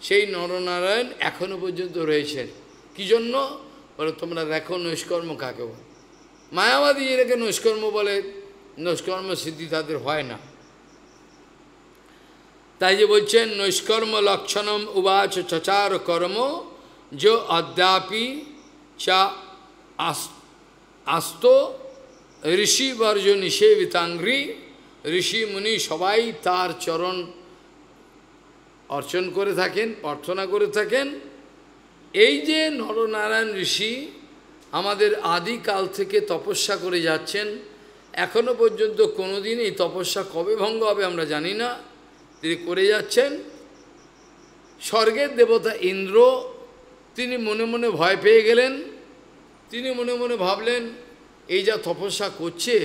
সেই নরনারায়ণ এখনও পর্যন্ত রয়েছেন কী জন্য বলে তোমরা দেখো নৈষ্কর্ম কাকে বল মায়াবাদী এটাকে নৈষ্কর্ম বলে নৈষ্কর্ম সিদ্ধি তাদের হয় না তাই যে বলছেন নৈষ্কর্ম লক্ষণম উবাচ চচার কর্ম যে অদ্যাপি চা আস্ত ঋষি বর্জ নিষেবিতাঙ্গ্রি ঋষি মুনি সবাই তার চরণ অর্চন করে থাকেন প্রার্থনা করে থাকেন এই যে নরনারায়ণ ঋষি আমাদের আদিকাল থেকে তপস্যা করে যাচ্ছেন এখনো পর্যন্ত কোনোদিন এই তপস্যা কবে ভঙ্গ হবে আমরা জানি না তিনি করে যাচ্ছেন স্বর্গের দেবতা ইন্দ্র তিনি মনে মনে ভয় পেয়ে গেলেন তিনি মনে মনে ভাবলেন এই যা তপস্যা করছে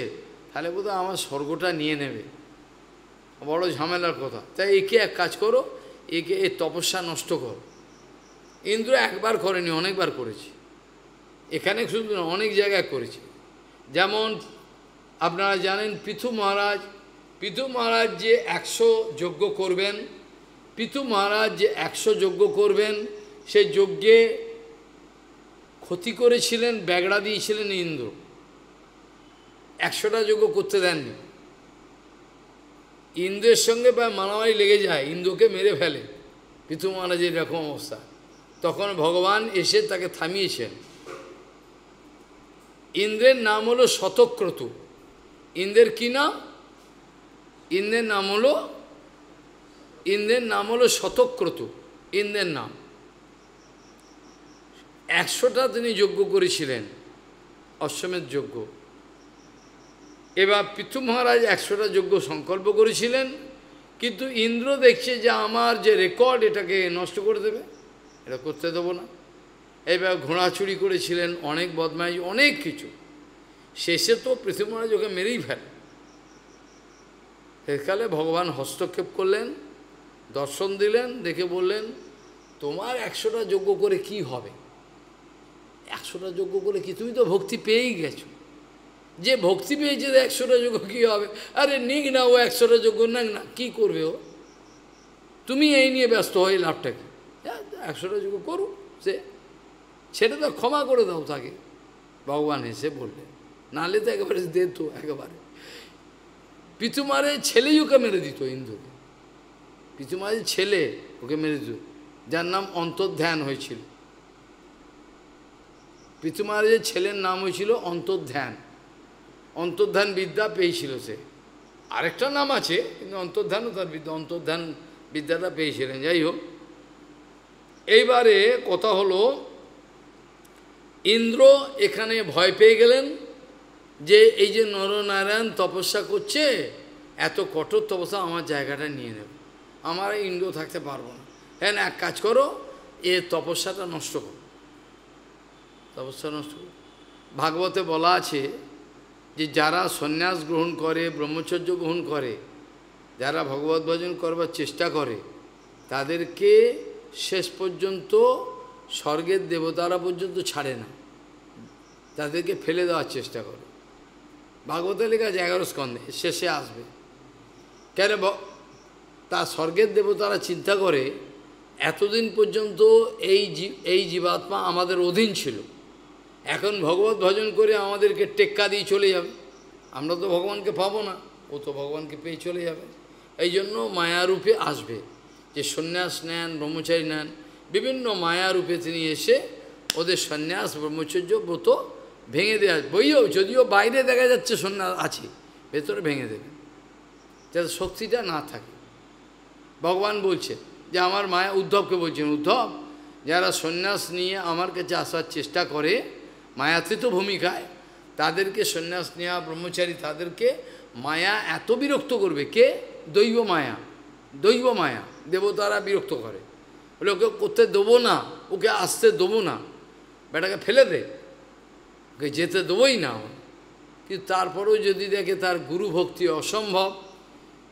তাহলে বোধহয় আমার স্বর্গটা নিয়ে নেবে বড় ঝামেলার কথা তাই একে এক কাজ করো একে এই তপস্যা নষ্ট করো ইন্দ্র একবার করেনি অনেকবার করেছি এখানে শুধু অনেক জায়গায় করেছি যেমন আপনারা জানেন পৃথু মহারাজ পিতু মহারাজ যে একশো যজ্ঞ করবেন পিতু মহারাজ যে একশো যজ্ঞ করবেন সেই যজ্ঞে ক্ষতি করেছিলেন ব্যাগড়া দিয়েছিলেন ইন্দ্র একশোটা যজ্ঞ করতে দেননি ইন্দ্রের সঙ্গে প্রায় মারামারি লেগে যায় ইন্দ্রকে মেরে ফেলে পিতু মহারাজের এরকম অবস্থা তখন ভগবান এসে তাকে থামিয়েছেন ইন্দ্রের নাম হলো শতক্রতু ইন্দ্রের কী নাম ইন্দ্রের নাম হলো ইন্দ্রের নাম হলো শতক্রত ইন্দ্রের নাম একশোটা তিনি যজ্ঞ করেছিলেন অশ্বমের যজ্ঞ এবার পিতু মহারাজ একশোটা যজ্ঞ সংকল্প করেছিলেন কিন্তু ইন্দ্র দেখছে যে আমার যে রেকর্ড এটাকে নষ্ট করে দেবে এটা করতে দেবো না এবার ঘোড়া চুরি করেছিলেন অনেক বদমাইজ অনেক কিছু শেষে তো পৃথিবী মহারাজ ওকে মেরেই ফেলে সেকালে ভগবান হস্তক্ষেপ করলেন দর্শন দিলেন দেখে বললেন তোমার একশোটা যজ্ঞ করে কি হবে একশোটা যজ্ঞ করে কি তুমি তো ভক্তি পেয়েই গেছো যে ভক্তি পেয়েছে একশোটা যোগ্য কী হবে আরে নিক না ও একশোটা যজ্ঞ না না কী করবে ও তুমি এই নিয়ে ব্যস্ত হয়ে লাভটাকে একশোটা যোগ্য করো সে সেটা তো ক্ষমা করে দাও তাকে ভগবান এসে বললে নালে তো একেবারে দে তো একেবারে পিতুমারের ছেলেই ওকে মেরে দিত ইন্দ্রকে পিতুমারের ছেলে ওকে মেরে দিত যার নাম অন্তর্ধ্যান হয়েছিল পিতুমারের ছেলের নাম হয়েছিল অন্তর্ধ্যান অন্তর্ধান বিদ্যা পেয়েছিল সে আরেকটা নাম আছে কিন্তু অন্তর্ধানও তার বিদ্যা অন্তর্ধান বিদ্যাটা পেয়েছিলেন যাই হোক এইবারে কথা হলো ইন্দ্র এখানে ভয় পেয়ে গেলেন যে এই যে নরনারায়ণ তপস্যা করছে এত কঠোর তপস্যা আমার জায়গাটা নিয়ে নেব আমার ইন্দ্র থাকতে পারবো না হ্যাঁ এক কাজ করো এ তপস্যাটা নষ্ট করো তপস্যা নষ্ট কর ভাগবতে বলা আছে যে যারা সন্ন্যাস গ্রহণ করে ব্রহ্মচর্য গ্রহণ করে যারা ভগবত ভজন করবার চেষ্টা করে তাদেরকে শেষ পর্যন্ত স্বর্গের দেবতারা পর্যন্ত ছাড়ে না তাদেরকে ফেলে দেওয়ার চেষ্টা করে ভাগবত লেখা আছে এগারো স্কন্ধে শেষে আসবে কেন তা স্বর্গের দেবতারা চিন্তা করে এতদিন পর্যন্ত এই এই জীবাত্মা আমাদের অধীন ছিল এখন ভগবত ভজন করে আমাদেরকে টেক্কা দিয়ে চলে যাবে আমরা তো ভগবানকে পাবো না ও তো ভগবানকে পেয়ে চলে যাবে এই জন্য মায়ারূপে আসবে যে সন্ন্যাস নেন ব্রহ্মচারী নেন বিভিন্ন মায়ারূপে তিনি এসে ওদের সন্ন্যাস ব্রহ্মচর্য ব্রত ভেঙে দেওয়া বইও যদিও বাইরে দেখা যাচ্ছে সন্ন্যাস আছে ভেতরে ভেঙে দেবে যাতে শক্তিটা না থাকে ভগবান বলছে যে আমার মায়া উদ্ধবকে বলছেন উদ্ধব যারা সন্ন্যাস নিয়ে আমার কাছে আসার চেষ্টা করে তো ভূমিকায় তাদেরকে সন্ন্যাস নেওয়া ব্রহ্মচারী তাদেরকে মায়া এত বিরক্ত করবে কে দৈব মায়া দৈব মায়া দেবতারা বিরক্ত করে বলে ওকে করতে দেবো না ওকে আসতে দেবো না বেটাকে ফেলে দে যেতে দেবই না কিন্তু তারপরেও যদি দেখে তার গুরু ভক্তি অসম্ভব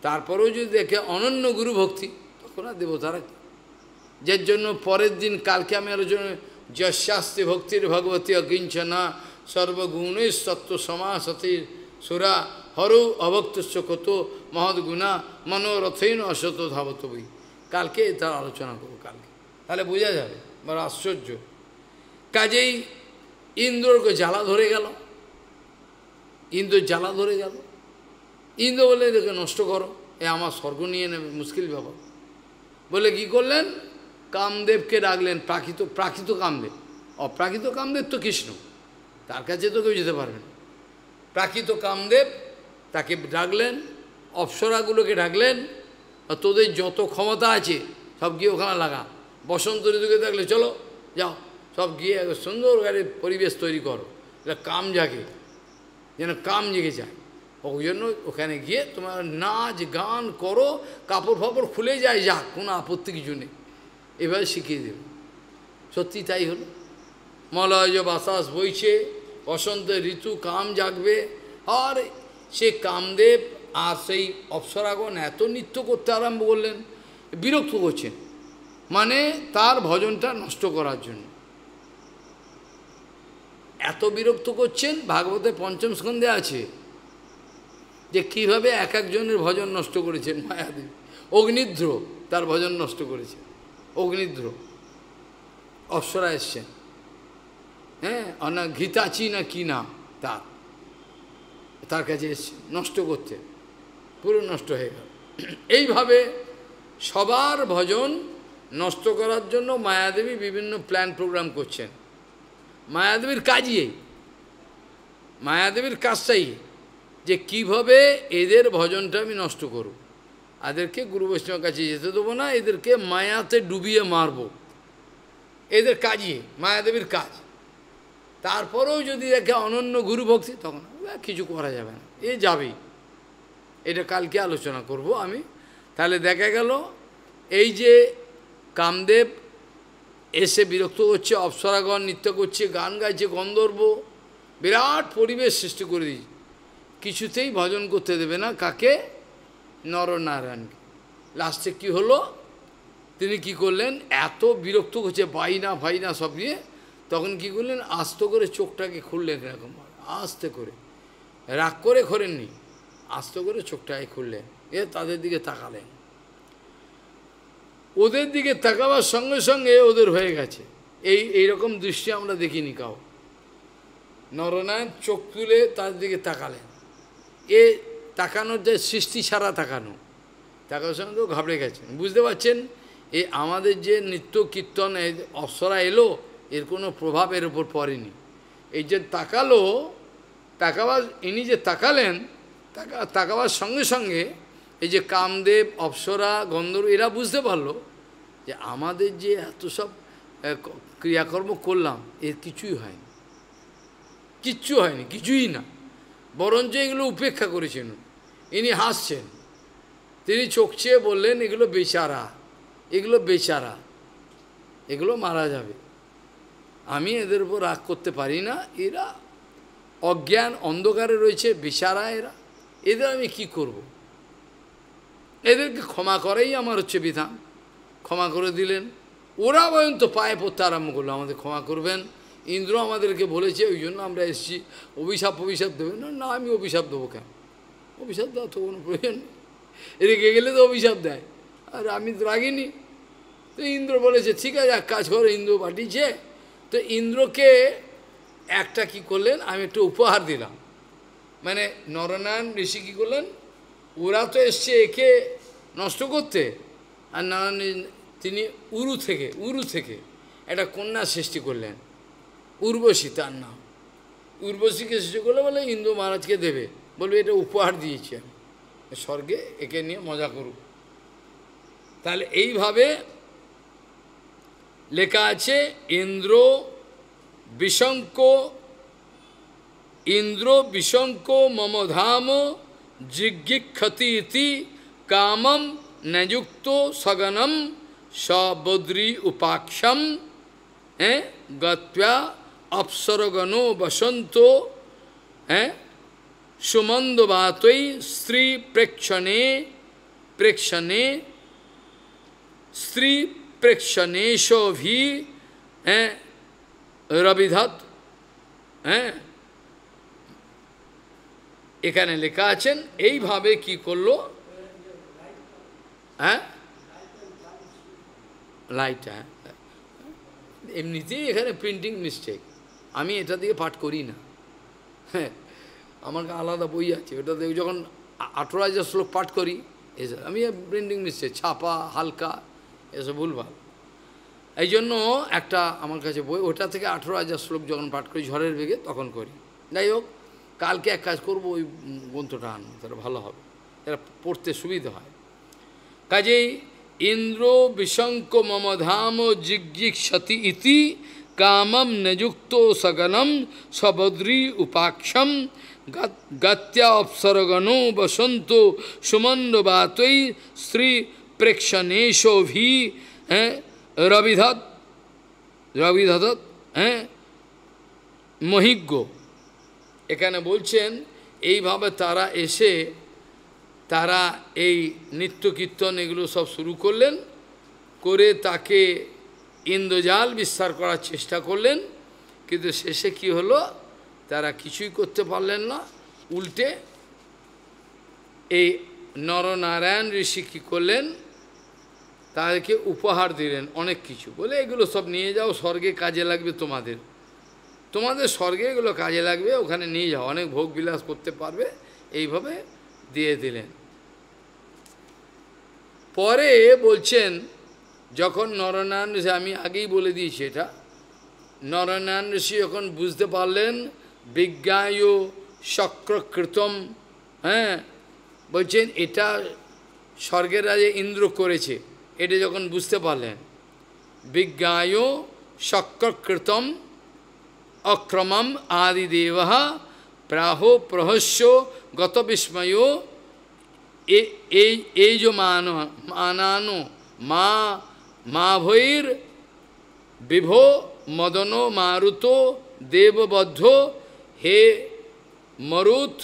তারপরেও যদি দেখে অনন্য গুরু ভক্তি তখন আর দেবতারা যার জন্য পরের দিন কালকে আমি আলোচনা যশাস্তি ভক্তির ভগবতী অকিঞ্চনা সর্বগুণের সত্য সমাসতির সুরা হর অভক্ত কত মহৎগুণা মনোরথেন অসত ধাবত বই কালকে তার আলোচনা করব কালকে তাহলে বোঝা যাবে বড় আশ্চর্য কাজেই ইন্দ্রকে জ্বালা ধরে গেল ইন্দ্র জ্বালা ধরে গেল ইন্দ্র বলে এদেরকে নষ্ট করো এ আমার স্বর্গ নিয়ে নেবে মুশকিল ব্যাপার বলে কি করলেন কামদেবকে ডাকলেন প্রাকৃত প্রাকৃত কামদেব অপ্রাকৃত কামদেব তো কৃষ্ণ তার কাছে তো কেউ যেতে পারবে না প্রাকৃত কামদেব তাকে ডাকলেন অপ্সরাগুলোকে ডাকলেন তোদের যত ক্ষমতা আছে সব গিয়ে ওখানে লাগা বসন্ত ঋতুকে ডাকলে চলো যাও সব গিয়ে সুন্দর করে পরিবেশ তৈরি করো এটা কাম জাগে যেন কাম জেগে যায় ওই জন্য ওখানে গিয়ে তোমার নাচ গান করো কাপড় ফাপড় খুলে যায় যাক কোনো আপত্তি কিছু নেই এভাবে শিখিয়ে দেবে সত্যি তাই হলো মলয় বাতাস বইছে বসন্ত ঋতু কাম জাগবে আর সে কামদেব আর সেই অপসরাগণ এত নৃত্য করতে আরম্ভ করলেন বিরক্ত করছেন মানে তার ভজনটা নষ্ট করার জন্য এত বিরক্ত করছেন ভাগবতের পঞ্চম স্কন্ধে আছে যে কীভাবে এক একজনের ভজন নষ্ট করেছেন মায়াদেবী অগ্নিদ্র তার ভজন নষ্ট করেছে অগ্নিদ্র অপ্সরা এসছেন হ্যাঁ অনা ঘিতাচি না কি না তার তার কাছে এসছে নষ্ট করতে পুরো নষ্ট হয়ে গেল এইভাবে সবার ভজন নষ্ট করার জন্য মায়াদেবী বিভিন্ন প্ল্যান প্রোগ্রাম করছেন মায়াদেবীর কাজই এই মায়াদেবীর কাজটাই যে কিভাবে এদের ভজনটা আমি নষ্ট করব এদেরকে গুরু বৈষ্ণবের কাছে যেতে দেবো না এদেরকে মায়াতে ডুবিয়ে মারব এদের কাজই মায়াদেবীর কাজ তারপরেও যদি দেখে অনন্য গুরু ভক্তি তখন কিছু করা যাবে না এ যাবেই এটা কালকে আলোচনা করব আমি তাহলে দেখা গেল এই যে কামদেব এসে বিরক্ত করছে অপসরাগণ নৃত্য করছে গান গাইছে গন্ধর্ব বিরাট পরিবেশ সৃষ্টি করে দিয়েছে কিছুতেই ভজন করতে দেবে না কাকে নরনারায়ণকে লাস্টে কি হলো তিনি কি করলেন এত বিরক্ত হচ্ছে বাইনা না সব নিয়ে তখন কি করলেন আস্ত করে চোখটাকে খুললেন এরকম আস্তে করে রাগ করে খোরেননি আস্ত করে চোখটাকে খুললেন এ তাদের দিকে তাকালেন ওদের দিকে তাকাবার সঙ্গে সঙ্গে ওদের হয়ে গেছে এই এইরকম দৃষ্টি আমরা দেখিনি কাউ নরনায়ণ চোখ তুলে তার দিকে তাকালেন এ তাকানোর যে সৃষ্টি ছাড়া তাকানো তাকার সঙ্গে তো ঘাবড়ে গেছেন বুঝতে পারছেন এ আমাদের যে নিত্য কীর্তন অপসরা এলো এর কোনো প্রভাব এর উপর পড়েনি এই যে তাকালো তাকাবার ইনি যে তাকালেন তাকা তাকাবার সঙ্গে সঙ্গে এই যে কামদেব অপসরা গন্ধর্ব এরা বুঝতে পারলো যে আমাদের যে এত সব ক্রিয়াকর্ম করলাম এর কিছুই হয়নি কিচ্ছু হয়নি কিছুই না বরঞ্চ এগুলো উপেক্ষা করেছেন ইনি হাসছেন তিনি চোখ চেয়ে বললেন এগুলো বেচারা এগুলো বেচারা এগুলো মারা যাবে আমি এদের উপর রাগ করতে পারি না এরা অজ্ঞান অন্ধকারে রয়েছে বেচারা এরা এদের আমি কি করবো এদেরকে ক্ষমা করাই আমার হচ্ছে বিধান ক্ষমা করে দিলেন ওরা পর্যন্ত পায়ে পড়তে আরম্ভ করলো আমাদের ক্ষমা করবেন ইন্দ্র আমাদেরকে বলেছে ওই জন্য আমরা এসেছি অভিশাপ অভিশাপ দেবেন না না আমি অভিশাপ দেবো কেন অভিশাপ দেওয়া তো কোনো প্রয়োজন রেগে গেলে তো অভিশাপ দেয় আর আমি তো রাগিনি তো ইন্দ্র বলেছে ঠিক আছে এক কাজ করে ইন্দ্র পাঠিয়েছে তো ইন্দ্রকে একটা কি করলেন আমি একটু উপহার দিলাম মানে নরনারায়ণ ঋষি কী করলেন ওরা তো এসছে একে নষ্ট করতে আর নারায়ণ তিনি উরু থেকে উরু থেকে একটা কন্যা সৃষ্টি করলেন উর্বশী তার নাম উর্বশীকে সৃষ্টি করলে বলে ইন্দু মহারাজকে দেবে বলবে এটা উপহার দিয়েছি আমি স্বর্গে একে নিয়ে মজা করুক তাহলে এইভাবে লেখা আছে ইন্দ্র বিশঙ্ক ইন্দ্র বিশঙ্ক মমধাম জিজ্ঞিক্ষতি कामम नयुक्तो सगनम सबद्री उपाक्षम है गत्या अप्सरगनो वसंतो ए सुमंद बातई स्त्री प्रेक्षणे प्रेक्षणे स्त्री प्रेक्षणेश भी है রবিধত হ্যাঁ এখানে লেখা আছেন এইভাবে কি হ্যাঁ লাইট হ্যাঁ এমনিতেই এখানে প্রিন্টিং মিস্টেক আমি এটা দিয়ে পাঠ করি না হ্যাঁ আমার আলাদা বই আছে ওটা দিয়ে যখন আঠেরো হাজার শ্লোক পাঠ করি এসব আমি প্রিন্টিং মিস্টেক ছাপা হালকা এসব ভুলভাল এই জন্য একটা আমার কাছে বই ওটা থেকে আঠেরো হাজার শ্লোক যখন পাঠ করি ঝড়ের বেগে তখন করি যাই হোক কালকে এক কাজ করবো ওই গ্রন্থটা আনবো তাহলে ভালো হবে এটা পড়তে সুবিধা হয় কাজেই ইন্দ্র বিশঙ্ক মমধাম জিজ্ঞিক্ষতি ইতি কামম নযুক্ত সগনম সবদ্রী উপাক্ষম গত্যা অপসরগণ বসন্ত সুমন্ডবাতই শ্রী প্রেক্ষণেশভি হ্যাঁ রবিধত রবিধত হ্যাঁ মহিজ্ঞ এখানে বলছেন এইভাবে তারা এসে তারা এই নিত্য কীর্তন এগুলো সব শুরু করলেন করে তাকে ইন্দ্রজাল বিস্তার করার চেষ্টা করলেন কিন্তু শেষে কি হলো তারা কিছুই করতে পারলেন না উল্টে এই নরনারায়ণ ঋষি কী করলেন তাদেরকে উপহার দিলেন অনেক কিছু বলে এগুলো সব নিয়ে যাও স্বর্গে কাজে লাগবে তোমাদের তোমাদের স্বর্গে এগুলো কাজে লাগবে ওখানে নিয়ে যাও অনেক ভোগ বিলাস করতে পারবে এইভাবে দিয়ে দিলেন পরে বলছেন যখন নরনারায়ণ ঋষি আমি আগেই বলে দিয়েছি এটা নরনারায়ণ ঋষি যখন বুঝতে পারলেন বিজ্ঞায় শক্রকৃতম হ্যাঁ বলছেন এটা স্বর্গের রাজে ইন্দ্র করেছে এটা যখন বুঝতে পারলেন বিজ্ঞায় শক্রকৃতম অক্রমম আদিদেবহা প্রাহ প্রহস্য গত বিস্ময় এই এই যে মান মানানো মা মা ভৈর বিভো মদন মারুত দেববদ্ধ হে মরুত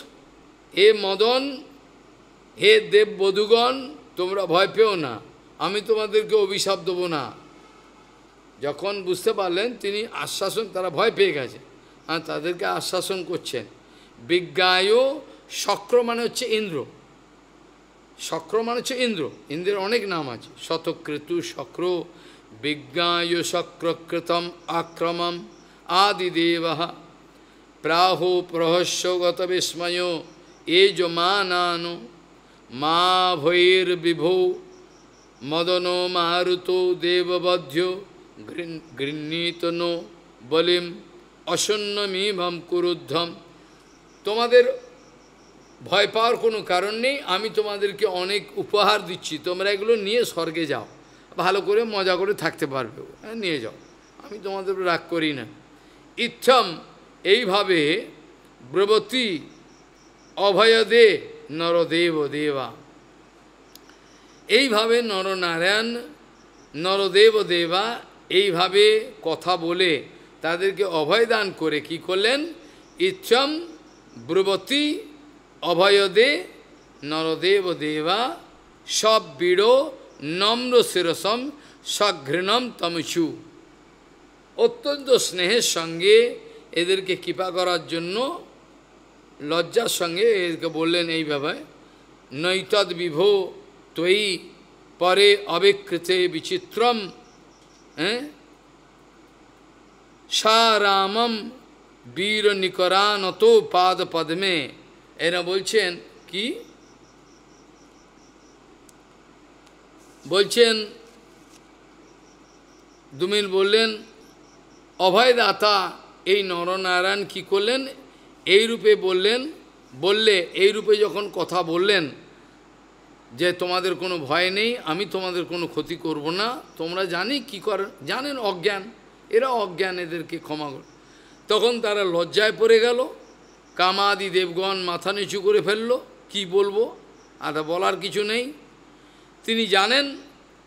হে মদন হে দেববধুগণ তোমরা ভয় পেও না আমি তোমাদেরকে অভিশাপ দেবো না যখন বুঝতে পারলেন তিনি আশ্বাসন তারা ভয় পেয়ে গেছে আর তাদেরকে আশ্বাসন করছেন বিজ্ঞায় শক্র মানে হচ্ছে ইন্দ্র শক্র মানে হচ্ছে ইন্দ্র ইন্দ্রের অনেক নাম আছে শতক্রেতু শক্র বিজ্ঞায় শক্রকৃতম আক্রমম আদিদেব প্রাহ প্রহস্য গত বিস্ময় এজ মানানো মা ভৈর মদন মারুত দেবধ্য গৃহীত নো বলিম অশূন্যমীভম কুরুদ্ধম তোমাদের ভয় পাওয়ার কোনো কারণ নেই আমি তোমাদেরকে অনেক উপহার দিচ্ছি তোমরা এগুলো নিয়ে স্বর্গে যাও ভালো করে মজা করে থাকতে পারবে হ্যাঁ নিয়ে যাও আমি তোমাদের রাগ করি না ইচ্ছম এইভাবে ব্রবতী অভয় দে নরদেব দেবা এইভাবে নরনারায়ণ নরদেব দেবা এইভাবে কথা বলে তাদেরকে অভয় দান করে কি করলেন ইচ্ছম ব্রুবতী অভয়দে নরদেব দেবা সব বিড়ো নম্র শিরসম সঘৃণম তমচু অত্যন্ত স্নেহের সঙ্গে এদেরকে কৃপা করার জন্য লজ্জার সঙ্গে এদেরকে বললেন এইভাবে নৈতদ বিভো তৈ পরে অবিকৃতে বিচিত্রম হ্যাঁ সারামম বীর নিকরানত পাদ পদ্মে এরা বলছেন কি বলছেন দুমিল বললেন অভয়দাতা এই নরনারায়ণ কি করলেন এই রূপে বললেন বললে এই রূপে যখন কথা বললেন যে তোমাদের কোনো ভয় নেই আমি তোমাদের কোনো ক্ষতি করব না তোমরা জানি কি কর জানেন অজ্ঞান এরা অজ্ঞান এদেরকে ক্ষমা কর তখন তারা লজ্জায় পড়ে গেল কামাদি দেবগণ মাথা নিচু করে ফেলল কি বলবো আর বলার কিছু নেই তিনি জানেন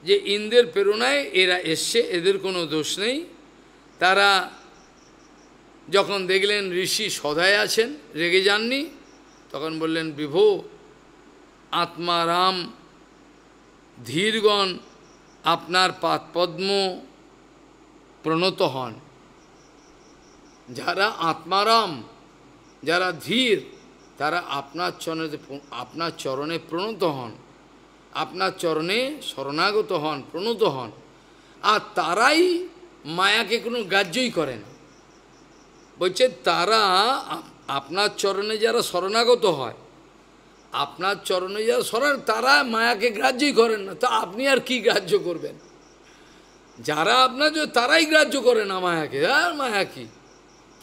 যে ইন্দ্রের প্রেরণায় এরা এসছে এদের কোনো দোষ নেই তারা যখন দেখলেন ঋষি সদায় আছেন রেগে যাননি তখন বললেন বিভো আত্মারাম ধীরগণ আপনার পাতপদ্ম প্রণত হন যারা আত্মারাম যারা ধীর তারা আপনার চরণে আপনার চরণে প্রণত হন আপনার চরণে শরণাগত হন প্রণত হন আর তারাই মায়াকে কোনো গ্রাহ্যই করে না বলছে তারা আপনার চরণে যারা শরণাগত হয় আপনার চরণে যারা শরণ তারা মায়াকে গ্রাহ্যই করেন না তা আপনি আর কি গ্রাহ্য করবেন যারা আপনার তারাই গ্রাহ্য করে না মায়াকে আর মায়া কী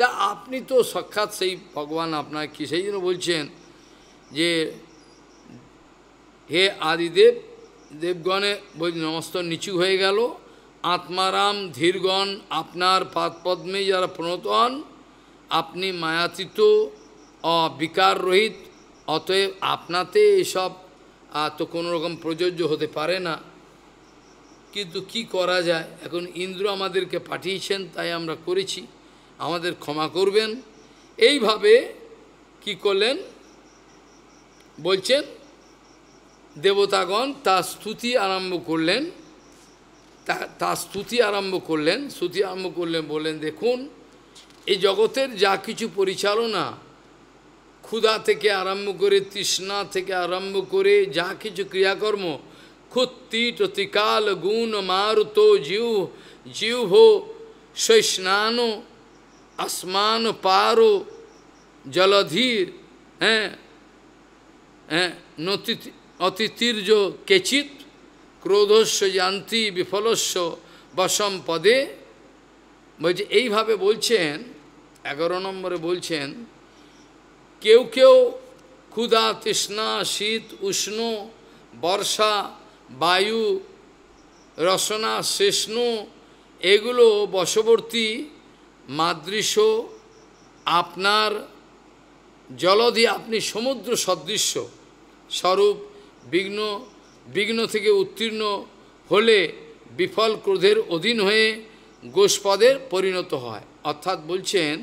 তা আপনি তো সাক্ষাৎ সেই ভগবান আপনার কি সেই জন্য বলছেন যে হে আদিদেব দেবগণে বলছি নমস্ত নিচু হয়ে গেল আত্মারাম ধীরগণ আপনার পাদপদ্মে যারা প্রণত হন আপনি মায়াতীত অবিকার রহিত অতএব আপনাতে এসব তো কোনো রকম প্রযোজ্য হতে পারে না কিন্তু কি করা যায় এখন ইন্দ্র আমাদেরকে পাঠিয়েছেন তাই আমরা করেছি আমাদের ক্ষমা করবেন এইভাবে কি করলেন বলছেন দেবতাগণ তার স্তুতি আরম্ভ করলেন তার স্তুতি আরম্ভ করলেন স্তুতি আরম্ভ করলেন বললেন দেখুন এই জগতের যা কিছু পরিচালনা ক্ষুধা থেকে আরম্ভ করে তৃষ্ণা থেকে আরম্ভ করে যা কিছু ক্রিয়াকর্ম ক্ষুত্তি টতিকাল গুণ মারুত জিউ জিউ হো শৈষ্ণানো আসমান পারো জলধীর হ্যাঁ হ্যাঁ অতিথির্য কেচিত ক্রোধস্য যান্তি বিফলস্য বসম পদে বলছে এইভাবে বলছেন এগারো নম্বরে বলছেন কেউ কেউ ক্ষুধা তৃষ্ণা শীত উষ্ণ বর্ষা বায়ু রসনা শেষ্ণ এগুলো বশবর্তী মাদৃশ্য আপনার জলধি আপনি সমুদ্র সদৃশ্য স্বরূপ বিঘ্ন বিঘ্ন থেকে উত্তীর্ণ হলে বিফল ক্রোধের অধীন হয়ে গোষ্পদের পরিণত হয় অর্থাৎ বলছেন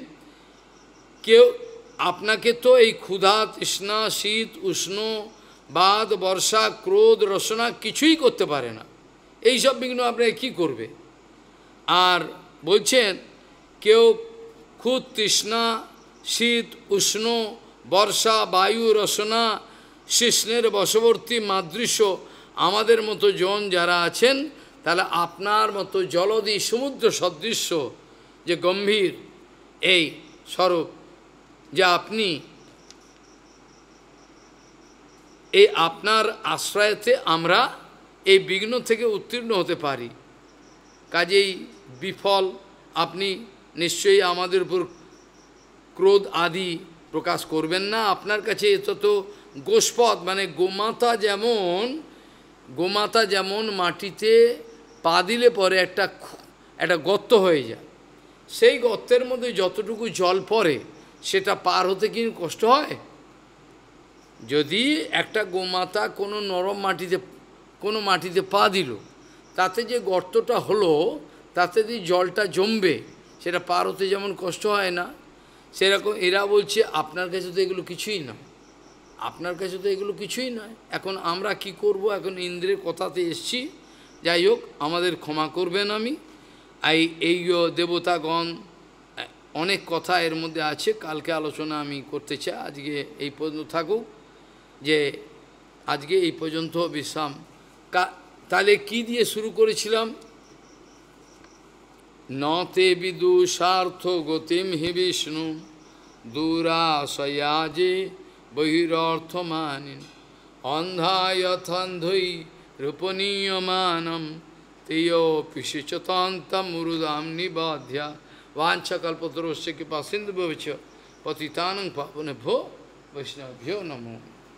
কেউ আপনাকে তো এই ক্ষুধা তৃষ্ণা শীত উষ্ণ বাদ বর্ষা ক্রোধ রসনা কিছুই করতে পারে না এই সব বিঘ্ন আপনাকে কি করবে আর বলছেন কেউ খুদ তৃষ্ণা শীত উষ্ণ বর্ষা বায়ু রসনা শিষ্ণের বশবর্তী মাদৃশ্য আমাদের মতো জন যারা আছেন তাহলে আপনার মতো জলদি সমুদ্র সদৃশ্য যে গম্ভীর এই স্বরূপ যে আপনি এই আপনার আশ্রয়তে আমরা এই বিঘ্ন থেকে উত্তীর্ণ হতে পারি কাজেই বিফল আপনি নিশ্চয়ই আমাদের উপর ক্রোধ আদি প্রকাশ করবেন না আপনার কাছে এত তো গোষ্পদ মানে গোমাতা যেমন গোমাতা যেমন মাটিতে পা দিলে পরে একটা একটা গর্ত হয়ে যায় সেই গর্তের মধ্যে যতটুকু জল পড়ে সেটা পার হতে কি কষ্ট হয় যদি একটা গোমাতা কোনো নরম মাটিতে কোনো মাটিতে পা দিল তাতে যে গর্তটা হলো তাতে যদি জলটা জমবে সেটা পার হতে যেমন কষ্ট হয় না সেরকম এরা বলছে আপনার কাছে তো এগুলো কিছুই নয় আপনার কাছে তো এগুলো কিছুই নয় এখন আমরা কি করব এখন ইন্দ্রের কথাতে এসছি যাই হোক আমাদের ক্ষমা করবেন আমি এই এই দেবতাগণ অনেক কথা এর মধ্যে আছে কালকে আলোচনা আমি করতে চাই আজকে এই পর্যন্ত থাকুক যে আজকে এই পর্যন্ত বিশ্রাম কা তাহলে কি দিয়ে শুরু করেছিলাম Nate vidu sartho gotim hi Vishnu Dura sayaji bahirarthamanin Andhayathandhai rupaniyamanam Tiyo pisichatantam urudam nibadhya Vancha kalpatarosya kipa sindhu bhavicha Patitanam papane Vishnu Vaishnavyo namo